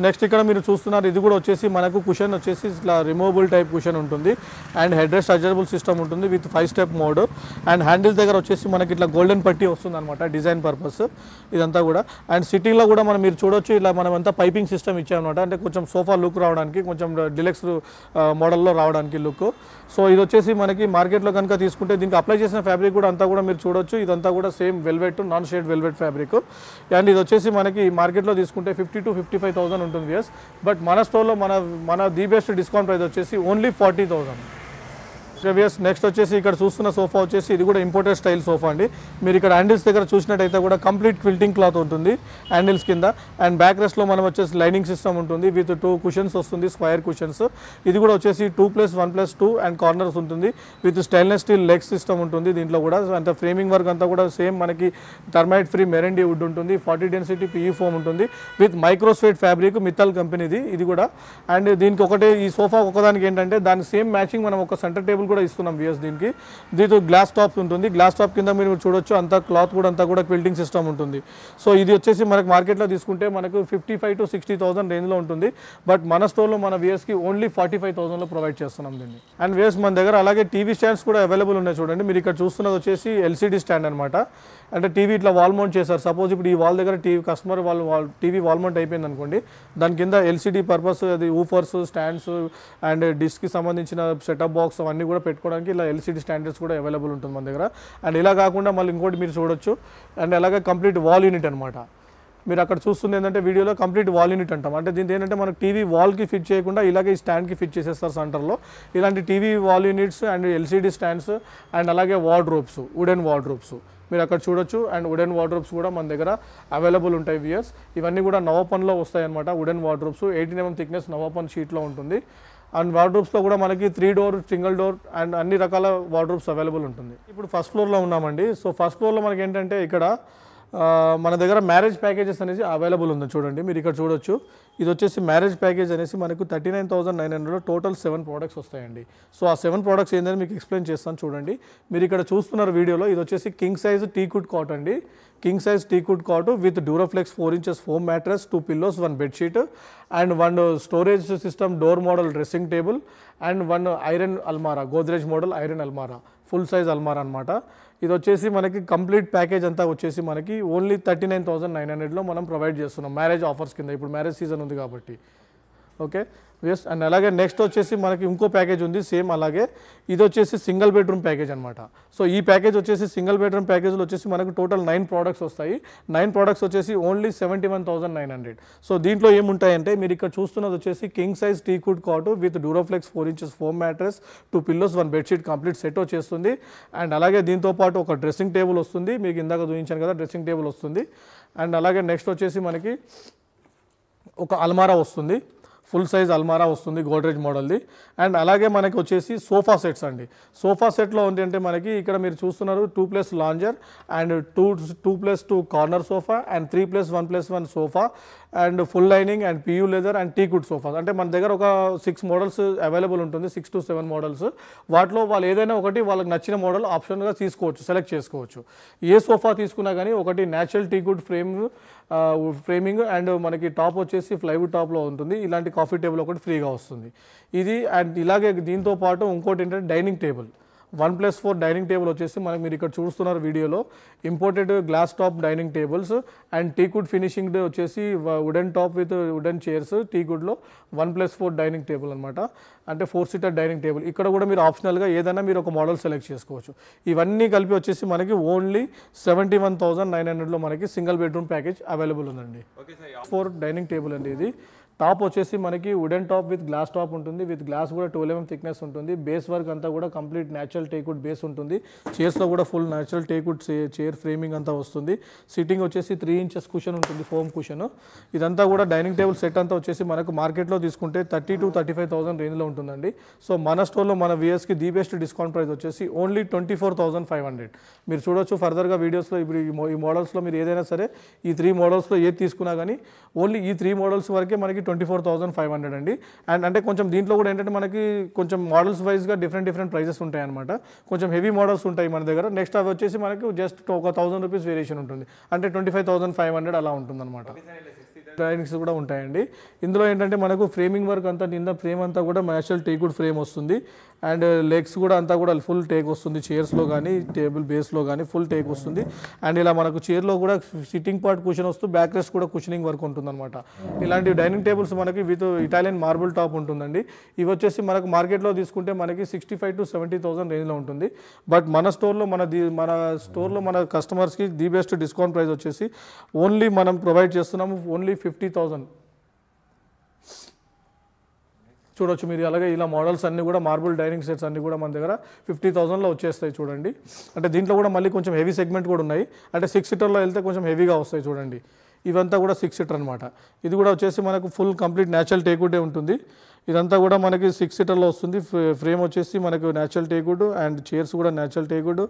నెక్స్ట్ ఇక్కడ మీరు చూస్తున్నారు ఇది కూడా వచ్చేసి మనకు కుషన్ వచ్చేసి ఇట్లా రిమూవబుల్ టైప్ కుషన్ ఉంటుంది and head rest adjustable system ఉంటుంది with five step mode and handle దగ్గర వచ్చేసి మనకి ఇట్లా గోల్డెన్ పట్టి వస్తుంది అనమాట డిజైన్ పర్పస్ ఇదంతా కూడా అండ్ సిట్టింగ్లో కూడా మనం మీరు చూడొచ్చు ఇలా మనం అంతా పైపింగ్ సిస్టమ్ ఇచ్చామన్నమాట అంటే కొంచెం సోఫా లుక్ రావడానికి కొంచెం డిలెక్స్ మోడల్లో uh, రావడానికి లుక్ సో ఇది వచ్చేసి మనకి మార్కెట్లో కనుక తీసుకుంటే దీనికి అప్లై చేసిన ఫ్యాబ్రిక్ కూడా అంతా కూడా మీరు చూడొచ్చు ఇదంతా కూడా same velvet non shade velvet fabric and ఇది వచ్చేసి మనకి మార్కెట్లో తీసుకుంటే fifty to fifty five thousand ఉంటుంది వ్యూస్ బట్ మన స్టోర్లో మన మన ది బెస్ట్ డిస్కౌంట్ ప్రైస్ వచ్చేసి ఓన్లీ ఫార్టీ థౌసండ్ శ్రేవియస్ నెక్స్ట్ వచ్చేసి ఇక్కడ చూస్తున్న సోఫా వచ్చేసి ఇది కూడా ఇంపోర్టెడ్ స్టైల్ సోఫా అండి మీరు ఇక్కడ హ్యాండిల్స్ దగ్గర చూసినట్టయితే కూడా కంప్లీట్ క్విల్టింగ్ క్లాత్ ఉంటుంది హ్యాండిల్స్ కింద అండ్ బ్యాక్ రెస్ట్లో మనం వచ్చేసి లైనింగ్ సిస్టమ్ ఉంటుంది విత్ టూ కుషన్స్ వస్తుంది స్క్వైర్ కుషన్స్ ఇది కూడా వచ్చేసి two plus one plus two and corners ఉంటుంది with stainless steel leg system ఉంటుంది దీంట్లో కూడా అంత ఫ్రేమింగ్ వర్క్ అంతా కూడా సేమ్ మనకి టర్మైట్ ఫ్రీ మెరండీ వుడ్ ఉంటుంది ఫార్టీ డెన్సిటీ పీఈ ఫోమ్ ఉంటుంది విత్ మైక్రోస్వేట్ ఫ్యాబ్రిక్ మిత్తల్ కంపెనీది ఇది కూడా అండ్ దీనికి ఒకటే ఈ సోఫా ఒకదానికి ఏంటంటే దాని సేమ్ మ్యాచింగ్ మనం ఒక సెంటర్ టేబుల్ కూడా ఇస్తున్నాం వ్యూస్ దీనికి దీంతో గ్లాస్ టాప్ ఉంటుంది గ్లాస్ టాప్ కింద మీరు చూడొచ్చు అంతా క్లాత్ కూడా అంతా కూడా క్విల్టింగ్ సిస్టమ్ ఉంటుంది సో ఇది వచ్చేసి మనకు మార్కెట్లో తీసుకుంటే మనకు fifty five to sixty thousand రేంజ్లో ఉంటుంది బట్ మన స్టోర్లో మన వ్యూస్కి ఓన్లీ ఫార్టీ ఫైవ్ థౌసండ్లో ప్రొవైడ్ చేస్తున్నాం దీన్ని అండ్ వ్యూస్ మన దగ్గర అలాగే టీవీ స్టాండ్స్ కూడా అవైలబుల్ ఉన్నాయి చూడండి మీరు ఇక్కడ చూస్తున్నది వచ్చేసి ఎల్సీడీ స్టాండ్ అనమాట అంటే టీవీ ఇట్లా వాల్ మౌంట్ చేశారు సపోజ్ ఇప్పుడు ఈ వాల్ దగ్గర టీవీ కస్టమర్ వాళ్ళు టీవీ వాల్ మౌంట్ అయిపోయింది అనుకోండి దాని కింద ఎల్సీడీ పర్పస్ అది ఊఫర్స్ స్టాండ్స్ అండ్ డిస్క్కి సంబంధించిన సెటప్ బాక్స్ అవన్నీ కూడా పెట్టుకోవడానికి ఇలా ఎల్సీడీ స్టాండర్డ్స్ కూడా అవైలబుల్ ఉంటుంది మన దగ్గర అండ్ ఇలా కాకుండా మళ్ళీ ఇంకోటి మీరు చూడొచ్చు అండ్ అలాగే కంప్లీట్ వాల్ యూనిట్ అనమాట మీరు అక్కడ చూస్తుంది ఏంటంటే వీడియోలో కంప్లీట్ వాల్ యూనిట్ అంటాం అంటే దీంతో ఏంటంటే మనకు టీవీ వాల్కి ఫిట్ చేయకుండా ఇలాగే ఈ స్టాండ్కి ఫిట్ చేసేస్తారు సెంటర్లో ఇలాంటి TV wall units and LCD stands and అలాగే వార్డ్రోబ్స్ వుడెన్ వార్డ్రోబ్స్ మీరు అక్కడ చూడొచ్చు అండ్ వుడెన్ వార్డ్రోబ్స్ కూడా మన దగ్గర అవైలబుల్ ఉంటాయి వియర్స్ ఇవన్నీ కూడా నవోపన్లో వస్తాయి అనమాట wooden wardrobes eighteen MM thickness Novopan షీట్లో ఉంటుంది అండ్ వార్డ్రోబ్స్లో కూడా మనకి three door single door and అన్ని రకాల వార్డ్రోబ్స్ అవైలబుల్ ఉంటుంది ఇప్పుడు ఫస్ట్ ఫ్లోర్లో ఉన్నామండి సో ఫస్ట్ ఫ్లోర్లో మనకి ఏంటంటే ఇక్కడ మన దగ్గర మ్యారేజ్ ప్యాకేజెస్ అనేసి అవైలబుల్ ఉంది చూడండి మీరు ఇక్కడ చూడొచ్చు ఇది వచ్చేసి మ్యారేజ్ ప్యాకేజ్ అనేసి మనకు థర్టీ నైన్ థౌసండ్ నైన్ హండ్రెడ్లో టోటల్ సెవెన్ ప్రోడక్ట్స్ వస్తాయండి సో ఆ సెవెన్ ప్రోడక్ట్స్ ఏంటని మీకు ఎక్స్ప్లెయిన్ చేస్తాను చూడండి మీరు ఇక్కడ చూస్తున్నారు వీడియోలో ఇది వచ్చేసి king size teakwood cot అండి king size teakwood cot with Duroflex four inches foam mattress two pillows one bedsheet and one storage system door model dressing table and one iron అల్మారా Godrej model iron అల్మారా full size అల్మారా అనమాట ఇది వచ్చేసి మనకి complete package అంతా వచ్చేసి మనకి only thirty nine thousand nine హండ్రెడ్లో మనం ప్రొవైడ్ చేస్తున్నాం మ్యారేజ్ ఆఫర్స్ కింద ఇప్పుడు మ్యారేజ్ సీజన్ ఉంది కాబట్టి ఓకే ఎస్ అండ్ అలాగే నెక్స్ట్ వచ్చేసి మనకి ఇంకో ప్యాకేజ్ ఉంది సేమ్ అలాగే ఇది వచ్చేసి సింగిల్ బెడ్రూమ్ ప్యాకేజ్ అనమాట సో ఈ ప్యాకేజ్ వచ్చేసి సింగిల్ బెడ్రూమ్ ప్యాకేజ్లో వచ్చేసి మనకు టోటల్ నైన్ ప్రోడక్ట్స్ వస్తాయి నైన్ ప్రోడక్ట్స్ వచ్చేసి only seventy one thousand nine hundred so దీంట్లో ఏముంటాయంటే మీరు ఇక్కడ చూస్తున్నది వచ్చేసి king size teakwood cot with Duroflex four inches foam mattress two pillows one bedsheet complete set వచ్చేస్తుంది అండ్ అలాగే దీంతో పాటు ఒక డ్రెస్సింగ్ టేబుల్ వస్తుంది మీకు ఇందాక చూపించాను కదా డ్రెస్సింగ్ టేబుల్ వస్తుంది అండ్ అలాగే నెక్స్ట్ వచ్చేసి మనకి ఒక అల్మారా వస్తుంది ఫుల్ సైజ్ అల్మారా వస్తుంది గోడ్రేజ్ మోడల్ది అండ్ అలాగే మనకి వచ్చేసి సోఫా సెట్స్ అండి సోఫా సెట్లో ఏంటంటే మనకి ఇక్కడ మీరు చూస్తున్నారు two plus lounger and two two plus two corner sofa and three plus one plus one sofa and full lining and PU leather and teakwood sofas అంటే మన దగ్గర ఒక సిక్స్ మోడల్స్ అవైలబుల్ ఉంటుంది సిక్స్ టు సెవెన్ మోడల్స్ వాటిలో వాళ్ళు ఏదైనా ఒకటి వాళ్ళకి నచ్చిన మోడల్ ఆప్షన్గా తీసుకోవచ్చు సెలెక్ట్ చేసుకోవచ్చు ఏ సోఫా తీసుకున్నా కానీ ఒకటి natural teakwood frame framing and మనకి టాప్ వచ్చేసి ఫ్లైవుడ్ టాప్లో ఉంటుంది ఇలాంటి కాఫీ టేబుల్ ఒకటి ఫ్రీగా వస్తుంది ఇది అండ్ ఇలాగే దీంతో పాటు ఇంకోటి ఏంటంటే dining table one plus four dining table వచ్చేసి మనకి మీరు ఇక్కడ చూస్తున్నారు వీడియోలో imported glass top dining tables and teakwood finishing వచ్చేసి wooden top with wooden chairs టీకుడ్లో one plus four dining table అనమాట అంటే ఫోర్ సీటర్ డైనింగ్ టేబుల్ ఇక్కడ కూడా మీరు ఆప్షనల్గా ఏదైనా మీరు ఒక మోడల్ సెలెక్ట్ చేసుకోవచ్చు ఇవన్నీ కలిపి వచ్చేసి మనకి only seventy one thousand nine హండ్రెడ్లో మనకి సింగిల్ బెడ్రూమ్ ప్యాకేజ్ అవైలబుల్ ఉందండి ఫోర్ డైనింగ్ టేబుల్ అండి ఇది టాప్ వచ్చేసి మనకి wooden top with glass top ఉంటుంది విత్ గ్లాస్ కూడా టూ ఎంఎం థిక్నెస్ ఉంటుంది బేస్ వర్క్ అంతా కూడా కంప్లీట్ న్యాచురల్ టేకుడ్ బేస్ ఉంటుంది చైర్స్లో కూడా full natural teakwood chair framing అంతా వస్తుంది సిట్టింగ్ వచ్చేసి త్రీ ఇంచెస్ కుషన్ ఉంటుంది ఫోమ్ క్వశ్చన్ ఇదంతా కూడా డైనింగ్ టేబుల్ సెట్ అంతా వచ్చేసి మనకు మార్కెట్లో తీసుకుంటే thirty to thirty five thousand రేంజ్లో ఉంటుందండి సో మన స్టోర్లో మన విఎస్కి ది బెస్ట్ డిస్కౌంట్ ప్రైస్ వచ్చేసి only twenty four thousand five hundred మీరు చూడొచ్చు ఫర్దర్గా వీడియోస్లో ఇప్పుడు ఈ మోడల్స్లో మీరు ఏదైనా సరే ఈ త్రీ మోడల్స్లో ఏది తీసుకున్నా కానీ ఓన్లీ ఈ త్రీ మోడల్స్ వరకే మనకి twenty four thousand five hundred అండి అండ్ అంటే కొంచెం దీంట్లో కూడా ఏంటంటే మనకి కొంచెం మోడల్స్ వైజ్గా డిఫరెంట్ డిఫరెంట్ ప్రైజెస్ ఉంటాయి అనమాట కొంచెం హెవీ మోడల్స్ ఉంటాయి మన దగ్గర నెక్స్ట్ అవి వచ్చేసి మనకి జస్ట్ ఒక థౌసండ్ రూపీస్ వేరియేషన్ ఉంటుంది అంటే twenty five thousand five hundred అలా అనమాట ట్రైనింగ్స్ కూడా ఉంటాయండి ఇందులో ఏంటంటే మనకు ఫ్రేమింగ్ వర్క్ అంతా నింద ఫ్రేమ్ అంతా కూడా టీ గుడ్ ఫ్రేమ్ వస్తుంది అండ్ లెగ్స్ కూడా అంతా కూడా ఫుల్ టేక్ వస్తుంది చైర్స్లో కానీ టేబుల్ బేస్లో కానీ ఫుల్ టేక్ వస్తుంది అండ్ ఇలా మనకు చైర్లో కూడా సిట్టింగ్ పార్ట్ క్వశ్చన్ వస్తూ బ్యాక్ రెస్ట్ కూడా క్వశ్చనింగ్ వర్క్ అనమాట ఇలాంటి డైనింగ్ టేబుల్స్ మనకి విత్ ఇటాలియన్ మార్బుల్ టాప్ ఉంటుందండి ఇవి వచ్చేసి మనకు మార్కెట్లో తీసుకుంటే మనకి sixty five to seventy thousand రేంజ్లో ఉంటుంది బట్ మన స్టోర్లో మన ది మన స్టోర్లో మన కస్టమర్స్కి ది బెస్ట్ డిస్కౌంట్ ప్రైస్ వచ్చేసి ఓన్లీ మనం ప్రొవైడ్ చేస్తున్నాము ఓన్లీ ఫిఫ్టీ థౌసండ్ చూడొచ్చు మీరు అలాగే ఇలా మోడల్స్ అన్నీ కూడా మార్బుల్ డైనింగ్ సెట్స్ అన్నీ కూడా మన దగ్గర ఫిఫ్టీ థౌసండ్లో వచ్చేస్తాయి చూడండి అంటే దీంట్లో కూడా మళ్ళీ కొంచెం హెవీ సెగ్మెంట్ కూడా ఉన్నాయి అంటే సిక్స్ సీటర్లో వెళ్తే కొంచెం హెవీగా వస్తాయి చూడండి ఇవంతా కూడా సిక్స్ సీటర్ అనమాట ఇది కూడా వచ్చేసి మనకు ఫుల్ కంప్లీట్ న్యాచురల్ టేకుడే ఉంటుంది ఇదంతా కూడా మనకి సిక్స్ సీటర్లో వస్తుంది ఫ్రేమ్ వచ్చేసి మనకు న్యాచురల్ టేకుడ్ అండ్ చైర్స్ కూడా న్యాచురల్ టేకుడ్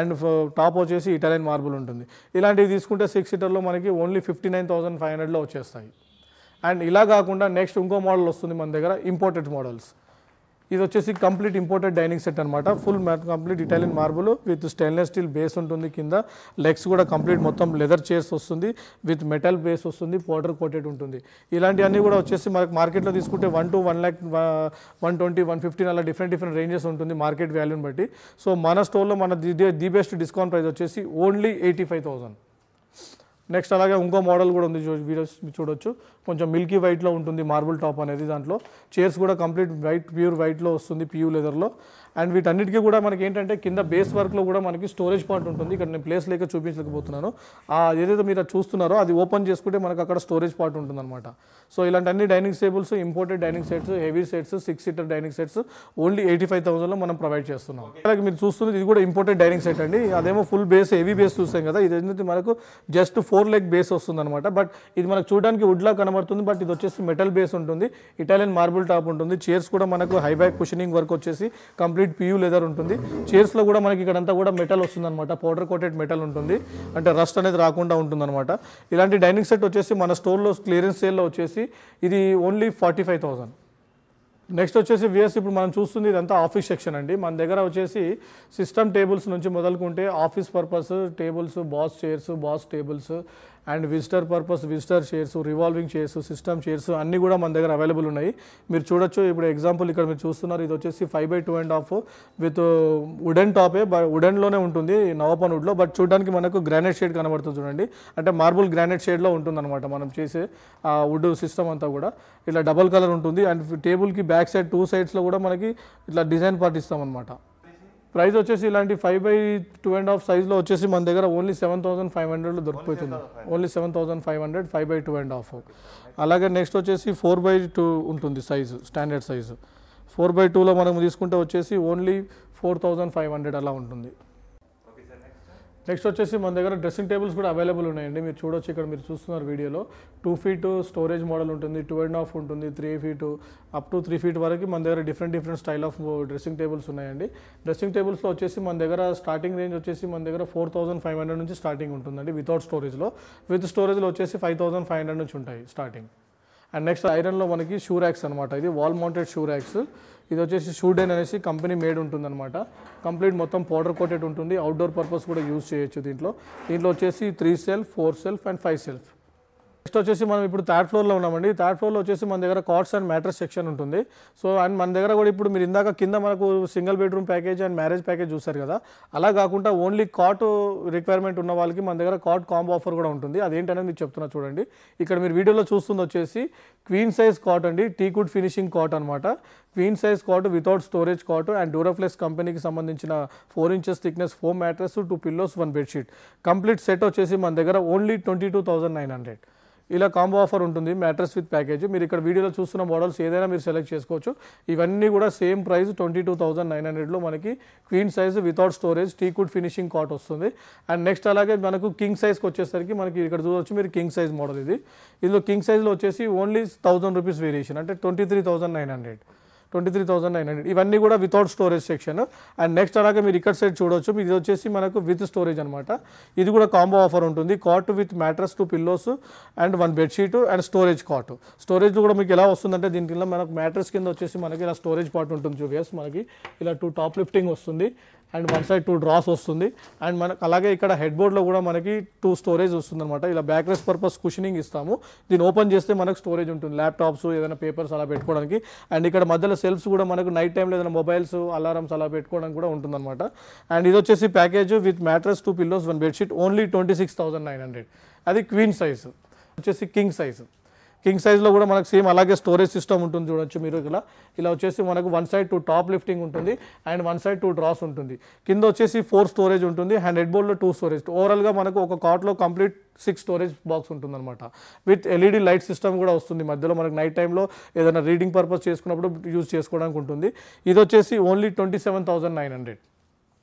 అండ్ టాప్ వచ్చేసి ఇటాలియన్ మార్బుల్ ఉంటుంది ఇలాంటివి తీసుకుంటే సిక్స్ సీటర్లో మనకి only fifty nine thousand five హండ్రెడ్లో వచ్చేస్తాయి అండ్ ఇలా కాకుండా నెక్స్ట్ ఇంకో మోడల్ వస్తుంది మన దగ్గర ఇంపోర్టెడ్ మోడల్స్ ఇది వచ్చేసి కంప్లీట్ ఇంపోర్టెడ్ డైనింగ్ సెట్ అనమాట full complete Italian marble with stainless steel base ఉంటుంది కింద లెగ్స్ కూడా కంప్లీట్ మొత్తం లెదర్ చైర్స్ వస్తుంది విత్ మెటల్ బేస్ వస్తుంది పౌడర్ కోటెడ్ ఉంటుంది ఇలాంటివన్నీ కూడా వచ్చేసి మనకు మార్కెట్లో తీసుకుంటే one two one lakh one twenty one fifteen అలా డిఫరెంట్ డిఫరెంట్ రేంజెస్ ఉంటుంది మార్కెట్ వాల్యూని బట్టి సో మన స్టోర్లో మన ది బెస్ట్ డిస్కౌంట్ ప్రైస్ వచ్చేసి only eighty five thousand next అలాగే ఇంకో మోడల్ కూడా ఉంది మీరు చూడొచ్చు కొంచెం మిల్కీ వైట్లో ఉంటుంది మార్బుల్ టాప్ అనేది దాంట్లో చైర్స్ కూడా కంప్లీట్ వైట్ ప్యూర్ వైట్లో వస్తుంది పియూ లెదర్లో అండ్ వీటన్నిటికీ కూడా మనకి ఏంటంటే కింద బేస్ వర్క్లో కూడా మనకి స్టోరేజ్ పాయింట్ ఉంటుంది ఇక్కడ నేను ప్లేస్ లేక చూపించలేకపోతున్నాను ఏదైతే మీరు చూస్తున్నారో అది ఓపెన్ చేసుకుంటే మనకు అక్కడ స్టోరేజ్ పాయింట్ అనమాట సో ఇలాంటి అన్ని dining tables imported dining sets heavy sets six seater dining sets only eighty five థౌసండ్లో మనం ప్రొవైడ్ చేస్తున్నాం అలాగే మీరు చూస్తున్నది ఇది కూడా ఇంపోర్టెడ్ డైనింగ్ సెట్ అండి అదేమో ఫుల్ బేస్ హెవీ బేస్ చూస్తాం కదా ఇది ఏంటంటే మనకు జస్ట్ ఫోర్ లెగ్ బేస్ వస్తుంది అనమాట బట్ ఇది మనకు చూడడానికి వుడ్లా కనబడుతుంది బట్ ఇది వచ్చేసి మెటల్ బేస్ ఉంటుంది ఇటాలియన్ మార్బుల్ టాప్ ఉంటుంది చైర్స్ కూడా మనకు హైబ్యాక్ బ్యాక్ కుషనింగ్ వర్క్ వచ్చేసి కంప్లీట్ కంప్లీట్ పియూ లెదర్ ఉంటుంది చైర్స్లో కూడా మనకి ఇక్కడంతా కూడా మెటల్ అనమాట పౌడర్ కోటెడ్ మెటల్ ఉంటుంది అంటే రస్ట్ అనేది రాకుండా ఉంటుందన్నమాట ఇలాంటి డైనింగ్ సెట్ వచ్చేసి మన స్టోర్లో క్లియరెన్స్ సేల్లో వచ్చేసి ఇది only forty five thousand next వచ్చేసి విఎస్ ఇప్పుడు మనం చూస్తుంది ఇదంతా ఆఫీస్ సెక్షన్ అండి మన దగ్గర వచ్చేసి సిస్టమ్ టేబుల్స్ నుంచి మొదలుకుంటే office purpose tables boss chairs boss tables and visitor purpose visitor chairs revolving chairs system chairs అన్నీ కూడా మన దగ్గర అవైలబుల్ ఉన్నాయి మీరు చూడొచ్చు ఇప్పుడు ఎగ్జాంపుల్ ఇక్కడ మీరు చూస్తున్నారు ఇది వచ్చేసి five by two and half with wooden టాపే వుడెన్లోనే ఉంటుంది నవపన్ వుడ్లో బట్ చూడడానికి మనకు గ్రానైట్ షేడ్ కనబడుతుంది చూడండి అంటే మార్బుల్ గ్రానైట్ షేడ్లో ఉంటుంది అనమాట మనం చేసే ఆ వుడ్ సిస్టమ్ అంతా కూడా ఇట్లా డబల్ కలర్ ఉంటుంది అండ్ టేబుల్కి బ్యాక్ సైడ్ టూ సైడ్స్లో కూడా మనకి ఇట్లా డిజైన్ పాటిస్తాం అనమాట ప్రైస్ వచ్చేసి ఇలాంటి five by two and half సైజ్లో వచ్చేసి మన దగ్గర ఓన్లీ సెవెన్ థౌసండ్ ఫైవ్ హండ్రెడ్లో దొరికిపోతుంది only seven thousand five hundred five by two and half అలాగే నెక్స్ట్ వచ్చేసి ఫోర్ బై టూ ఉంటుంది size standard size four by టూలో మనం తీసుకుంటే వచ్చేసి only four thousand five hundred అలా ఉంటుంది నెక్స్ట్ వచ్చేసి మన దగ్గర డ్రెస్సింగ్ టేబుల్స్ కూడా అవైలబుల్ ఉన్నాయండి మీరు చూడొచ్చు ఇక్కడ మీరు చూస్తున్నారు వీడియోలో టూ ఫీట్ స్టోరేజ్ మోడల్ ఉంటుంది టూ అండ్ హాఫ్ ఉంటుంది three feet up to three feet వరకు మన దగ్గర different different style of dressing tables ఉన్నాయండి డ్రెస్సింగ్ టేబుల్స్లో వచ్చేసి మన దగ్గర స్టార్టింగ్ రేంజ్ వచ్చేసి మన దగ్గర ఫోర్ థౌసండ్ ఫైవ్ హండ్రెడ్ నుంచి స్టార్టింగ్ ఉంటుందండి వితౌట్ స్టోరేజ్లో విత్ స్టోరేజ్లో వచ్చేసి ఫైవ్ థౌసండ్ ఫైవ్ హండ్రెడ్ నుంచి ఉంటాయి స్టార్టింగ్ అండ్ నెక్స్ట్ ఐరన్లో మనకి షూ ర్యాక్స్ అనమాట ఇది వాల్ మౌంటెడ్ షూ ర్యాక్స్ ఇది వచ్చేసి షూడెన్ అనేసి కంపెనీ మేడ్ అనమాట కంప్లీట్ మొత్తం పౌడర్ కోటెడ్ ఉంటుంది అవుట్డోర్ పర్పస్ కూడా యూజ్ చేయొచ్చు దీంట్లో దీంట్లో వచ్చేసి three shelf four shelf and five shelf next వచ్చేసి మనం ఇప్పుడు థర్డ్ ఫ్లోర్లో ఉన్నామండి థర్డ్ ఫ్లోర్లో వచ్చేసి మన దగ్గర కాట్స్ అండ్ మ్యాట్రస్ సెక్షన్ ఉంటుంది సో అండ్ మన దగ్గర కూడా ఇప్పుడు మీరు ఇందాక కింద మనకు single bedroom package and marriage package చూస్తారు కదా అలా కాకుండా ఓన్లీ కాట్ రిక్వైర్మెంట్ ఉన్న వాళ్ళకి మన దగ్గర కాట్ కాంబో ఆఫర్ కూడా ఉంటుంది అదేంటనేది మీకు చెప్తున్నా చూడండి ఇక్కడ మీరు వీడియోలో చూస్తుంది వచ్చేసి క్వీన్ సైజ్ కాట్ అండి టీ కుడ్ ఫినిషింగ్ కాట్ అనమాట queen size cot without storage cot and Duroflex కంపెనీకి సంబంధించిన four inches thickness four mattress two pillows one bedsheet complete set వచ్చేసి మన దగ్గర only twenty two thousand nine hundred ఇలా combo offer ఉంటుంది mattress with package మీరు ఇక్కడ వీడియోలో చూస్తున్న మోడల్స్ ఏదైనా మీరు సెలెక్ట్ చేసుకోవచ్చు ఇవన్నీ కూడా same price twenty two thousand nine హండ్రెడ్లో మనకి queen size without storage teakwood finishing cot వస్తుంది అండ్ నెక్స్ట్ అలాగే మనకు కింగ్ సైజ్కి వచ్చేసరికి మనకి ఇక్కడ చూడవచ్చు మీరు కింగ్ సైజ్ మోడల్ ఇది ఇందులో కింగ్ సైజ్లో వచ్చేసి ఓన్లీ థౌజండ్ రూపీస్ వేరియేషన్ అంటే twenty three thousand nine hundred twenty three thousand nine hundred ఇవన్నీ కూడా without storage section and next అలాగే మీరు ఇక్కడ సైడ్ చూడొచ్చు ఇది వచ్చేసి మనకు విత్ స్టోరేజ్ అనమాట ఇది కూడా కాంబో ఆఫర్ ఉంటుంది cot with mattress two pillows and one bedsheet and storage cot storage కూడా మీకు ఎలా వస్తుందంటే దీని మనకు మ్యాట్రస్ కింద వచ్చేసి మనకి ఇలా స్టోరేజ్ పార్ట్ ఉంటుంది చూపియస్ మనకి ఇలా టూ టాప్ లిఫ్టింగ్ వస్తుంది and one side two drawers వస్తుంది అండ్ మనకు అలాగే ఇక్కడ హెడ్ బోర్డ్లో కూడా మనకి టూ స్టోరేజ్ వస్తుందన్నమాట ఇలా బ్యాక్ పర్పస్ కుషనింగ్ ఇస్తాము దీన్ని ఓపెన్ చేస్తే మనకు స్టోరేజ్ ఉంటుంది ల్యాప్టాప్స్ ఏదైనా పేపర్స్ అలా పెట్టుకోవడానికి అండ్ ఇక్కడ మధ్యలో సెల్ఫ్స్ కూడా మనకు నైట్ టైంలో ఏదైనా మొబైల్స్ అలారమ్స్ అలా పెట్టుకోవడానికి కూడా ఉంటుందన్నమాట అండ్ ఇది వచ్చేసి package with mattress two pillows one bedsheet only twenty six thousand nine hundred అది క్వీన్ సైజు వచ్చేసి కింగ్ సైజు కింగ్ సైజ్లో కూడా మనకు సేమ్ అలాగే స్టోరేజ్ సిస్టమ్ ఉంటుంది చూడొచ్చు మీరు ఇలా ఇలా వచ్చేసి మనకు one side two top lifting ఉంటుంది and one side two drawers ఉంటుంది కింద వచ్చేసి ఫోర్ స్టోరేజ్ ఉంటుంది అండ్ హెడ్ బోర్డ్లో టూ స్టోరేజ్ ఓవరాల్గా మనకు ఒక కాట్లో కంప్లీట్ సిక్స్ స్టోరేజ్ బాక్స్ ఉంటుందన్నమాట విత్ ఎల్ఈడి లైట్ సిస్టమ్ కూడా వస్తుంది మధ్యలో మనకు నైట్ టైంలో ఏదైనా రీడింగ్ పర్పస్ చేసుకున్నప్పుడు యూజ్ చేసుకోవడానికి ఉంటుంది ఇది వచ్చేసి only twenty seven thousand nine hundred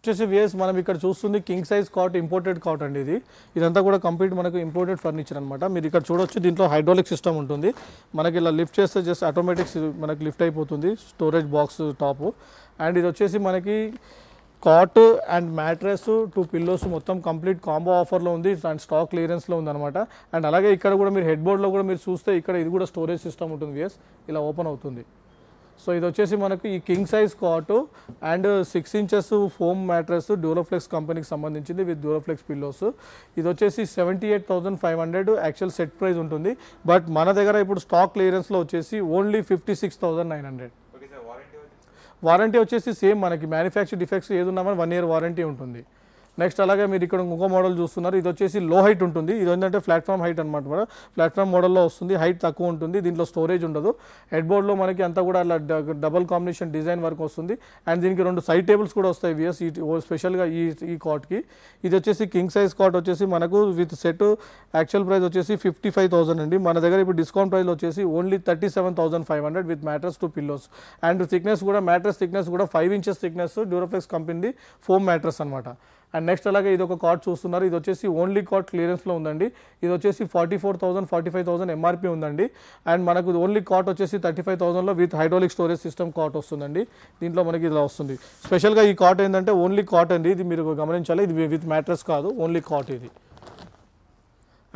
వచ్చేసి వేస్ మనం ఇక్కడ చూస్తుంది king size cot imported cot అండి ఇది ఇదంతా కూడా కంప్లీట్ మనకు ఇంపోర్టెడ్ ఫర్నిచర్ అనమాట మీరు ఇక్కడ చూడొచ్చు దీంట్లో హైడ్రాలిక్ సిస్టమ్ ఉంటుంది మనకి ఇలా లిఫ్ట్ చేస్తే జస్ట్ ఆటోమేటిక్స్ మనకి లిఫ్ట్ అయిపోతుంది స్టోరేజ్ బాక్స్ టాప్ అండ్ ఇది వచ్చేసి మనకి cot and mattress two pillows మొత్తం కంప్లీట్ కాంబో ఆఫర్లో ఉంది అండ్ స్టాక్ క్లియరెన్స్లో అనమాట అండ్ అలాగే ఇక్కడ కూడా మీరు హెడ్ బోర్డ్లో కూడా మీరు చూస్తే ఇక్కడ ఇది కూడా స్టోరేజ్ సిస్టమ్ ఉంటుంది వేస్ ఇలా ఓపెన్ అవుతుంది సో ఇది వచ్చేసి మనకు ఈ king size cot and six inches foam mattress Duroflex కంపెనీకి సంబంధించింది విత్ డ్యూరోఫ్లెక్స్ పిల్లోస్ ఇది వచ్చేసి seventy eight thousand five hundred actual set price ఉంటుంది బట్ మన దగ్గర ఇప్పుడు స్టాక్ క్లియరెన్స్లో వచ్చేసి only fifty six thousand nine hundred warranty వచ్చేసి సేమ్ మనకి మ్యానుఫ్యాక్చర్ డిఫెక్ట్స్ ఏది ఉన్నా వన్ ఇయర్ వారంటీ ఉంటుంది నెక్స్ట్ అలాగే మీరు ఇక్కడ ఇంకో మోడల్ చూస్తున్నారు ఇది వచ్చేసి లో హైట్ ఉంటుంది ఇది ఏంటంటే ప్లాట్ఫామ్ హైట్ అనమాట మేడం ప్లాట్ఫామ్ మోడల్లో వస్తుంది హైట్ తక్కువ ఉంటుంది దీంట్లో స్టోరేజ్ ఉండదు హెడ్ బోర్డ్లో మనకి అంతా కూడా అలా డబల్ కాంబినేషన్ డిజైన్ వరకు వస్తుంది అండ్ దీనికి రెండు సైడ్ టేబుల్స్ కూడా వస్తాయి విఎస్ ఈ స్పెషల్గా ఈ ఈ కాట్కి ఇది వచ్చేసి కింగ్ సైజ్ కాట్ వచ్చేసి మనకు విత్ సెట్ యాక్చువల్ ప్రైస్ వచ్చేసి ఫిఫ్టీ ఫైవ్ థౌసండ్ అండి మన దగ్గర ఇప్పుడు డిస్కౌంట్ ప్రైస్లో వచ్చేసి only thirty seven thousand five hundred with mattress two pillows and thickness కూడా మ్యాట్రస్ థిక్నెస్ కూడా five inches thickness Duroflex company foam mattress అనమాట అండ్ నెక్స్ట్ అలాగే ఇది ఒక కార్డ్ చూస్తున్నారు ఇది వచ్చేసి ఓన్లీ కార్డ్ క్లియరెన్స్లో ఉందండి ఇది వచ్చేసి forty four thousand forty five thousand MRP ఉందండి అండ్ మనకు ఓన్లీ కార్ట్ వచ్చేసి థర్టీ ఫైవ్ థౌసండ్లో with hydraulic storage system cot వస్తుందండి దీంట్లో మనకి ఇలా వస్తుంది స్పెషల్గా ఈ కార్ట్ ఏంటంటే ఓన్లీ కార్ట్ అండి ఇది మీరు గమనించాలి ఇది విత్ మ్యాట్రస్ కాదు ఓన్లీ కార్ట్ ఇది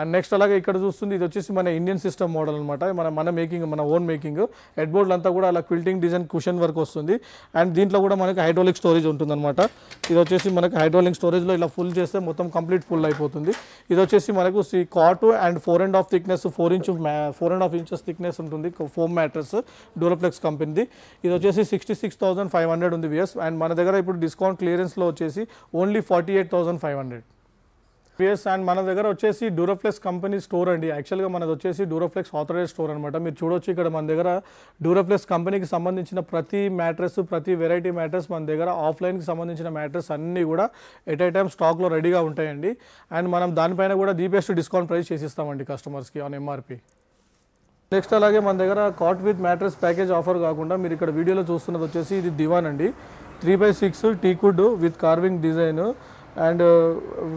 అండ్ నెక్స్ట్ అలాగే ఇక్కడ చూస్తుంది ఇది వచ్చేసి మన ఇండియన్ సిస్టమ్ మోడల్ అనమాట మన మన మేకింగ్ మన ఓన్ మేకింగ్ హెడ్ బోర్డ్లు అంతా కూడా అలా క్విల్టింగ్ డిజైన్ కుషన్ వర్క్ వస్తుంది అండ్ దీంట్లో కూడా మనకి హైడ్రోలిక్ స్టోరేజ్ అనమాట ఇది వచ్చేసి మనకి హైడ్రోలిక్ స్టోరేజ్లో ఇలా ఫుల్ చేస్తే మొత్తం కంప్లీట్ ఫుల్ అయిపోతుంది ఇది వచ్చేసి మనకు సి cot and four and half thickness four inch four and half inches thickness ఉంటుంది ఫోమ్ మ్యాట్రస్ డూరప్లెక్స్ కంపెనీది ఇది వచ్చేసి sixty six thousand five hundred ఉంది విఎస్ అండ్ మన దగ్గర ఇప్పుడు డిస్కౌంట్ క్లియరెన్స్లో వచ్చేసి only forty eight thousand five hundred ఎస్ అండ్ మన దగ్గర వచ్చేసి డ్యూరోఫ్లెక్స్ కంపెనీ స్టోర్ అండి యాక్చువల్గా మనది వచ్చేసి డ్యూరోఫ్లెక్స్ ఆథరైజ్ స్టోర్ అనమాట మీరు చూడొచ్చు ఇక్కడ మన దగ్గర డ్యూరోఫ్లెక్స్ కంపెనీకి సంబంధించిన ప్రతి మ్యాట్రెస్ ప్రతి వెరైటీ మ్యాట్రెస్ మన దగ్గర ఆఫ్లైన్కి సంబంధించిన మ్యాట్రెస్ అన్నీ కూడా ఎట్ ఏ టైం స్టాక్లో రెడీగా ఉంటాయండి అండ్ మనం దానిపైన కూడా దీపెస్ట్ డిస్కౌంట్ ప్రైస్ చేసిస్తామండి కస్టమర్స్కి ఆన్ ఎంఆర్పి నెక్స్ట్ అలాగే మన దగ్గర cot with mattress package offer కాకుండా మీరు ఇక్కడ వీడియోలో చూస్తున్నది వచ్చేసి ఇది దివాన్ అండి three by six teakwood with carving design and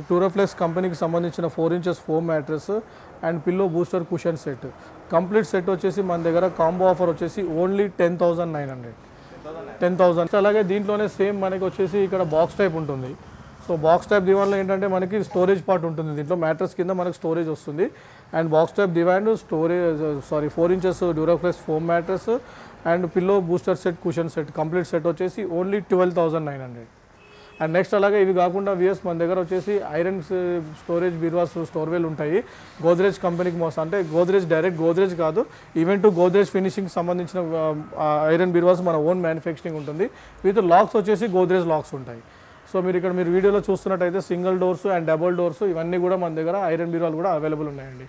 Duroflex కంపెనీకి సంబంధించిన four inches foam mattress and pillow booster cushion set complete set వచ్చేసి మన దగ్గర కాంబో ఆఫర్ వచ్చేసి only ten thousand nine hundred ten thousand అలాగే దీంట్లోనే సేమ్ మనకి వచ్చేసి ఇక్కడ బాక్స్ టైప్ ఉంటుంది సో బాక్స్ టైప్ దివాన్లో ఏంటంటే మనకి స్టోరేజ్ పార్ట్ ఉంటుంది దీంట్లో మ్యాట్రస్ కింద మనకి స్టోరేజ్ వస్తుంది అండ్ బాక్స్ టైప్ దివాన్ storage sorry four inches Duroflex foam mattress and pillow booster set cushion set complete set వచ్చేసి only twelve thousand nine hundred and next అలాగే ఇవి కాకుండా విఎస్ మన దగ్గర వచ్చేసి ఐరన్ స్టోరేజ్ బీర్వాస్ స్టోర్వేలు ఉంటాయి గోద్రేజ్ కంపెనీకి మోసం అంటే గోద్రేజ్ డైరెక్ట్ గోద్రేజ్ కాదు ఈవెన్ టు గోద్రేజ్ ఫినిషింగ్ సంబంధించిన ఐరన్ uh, బీర్వాస్ uh, మన ఓన్ మ్యానుఫ్యాక్చరింగ్ ఉంటుంది విత్ లాక్స్ వచ్చేసి గోద్రేజ్ లాక్స్ ఉంటాయి సో మీరు ఇక్కడ మీరు వీడియోలో చూస్తున్నట్టయితే single doors and double doors ఇవన్నీ కూడా మన దగ్గర ఐరన్ బీర్వాలు కూడా అవైలబుల్ ఉన్నాయండి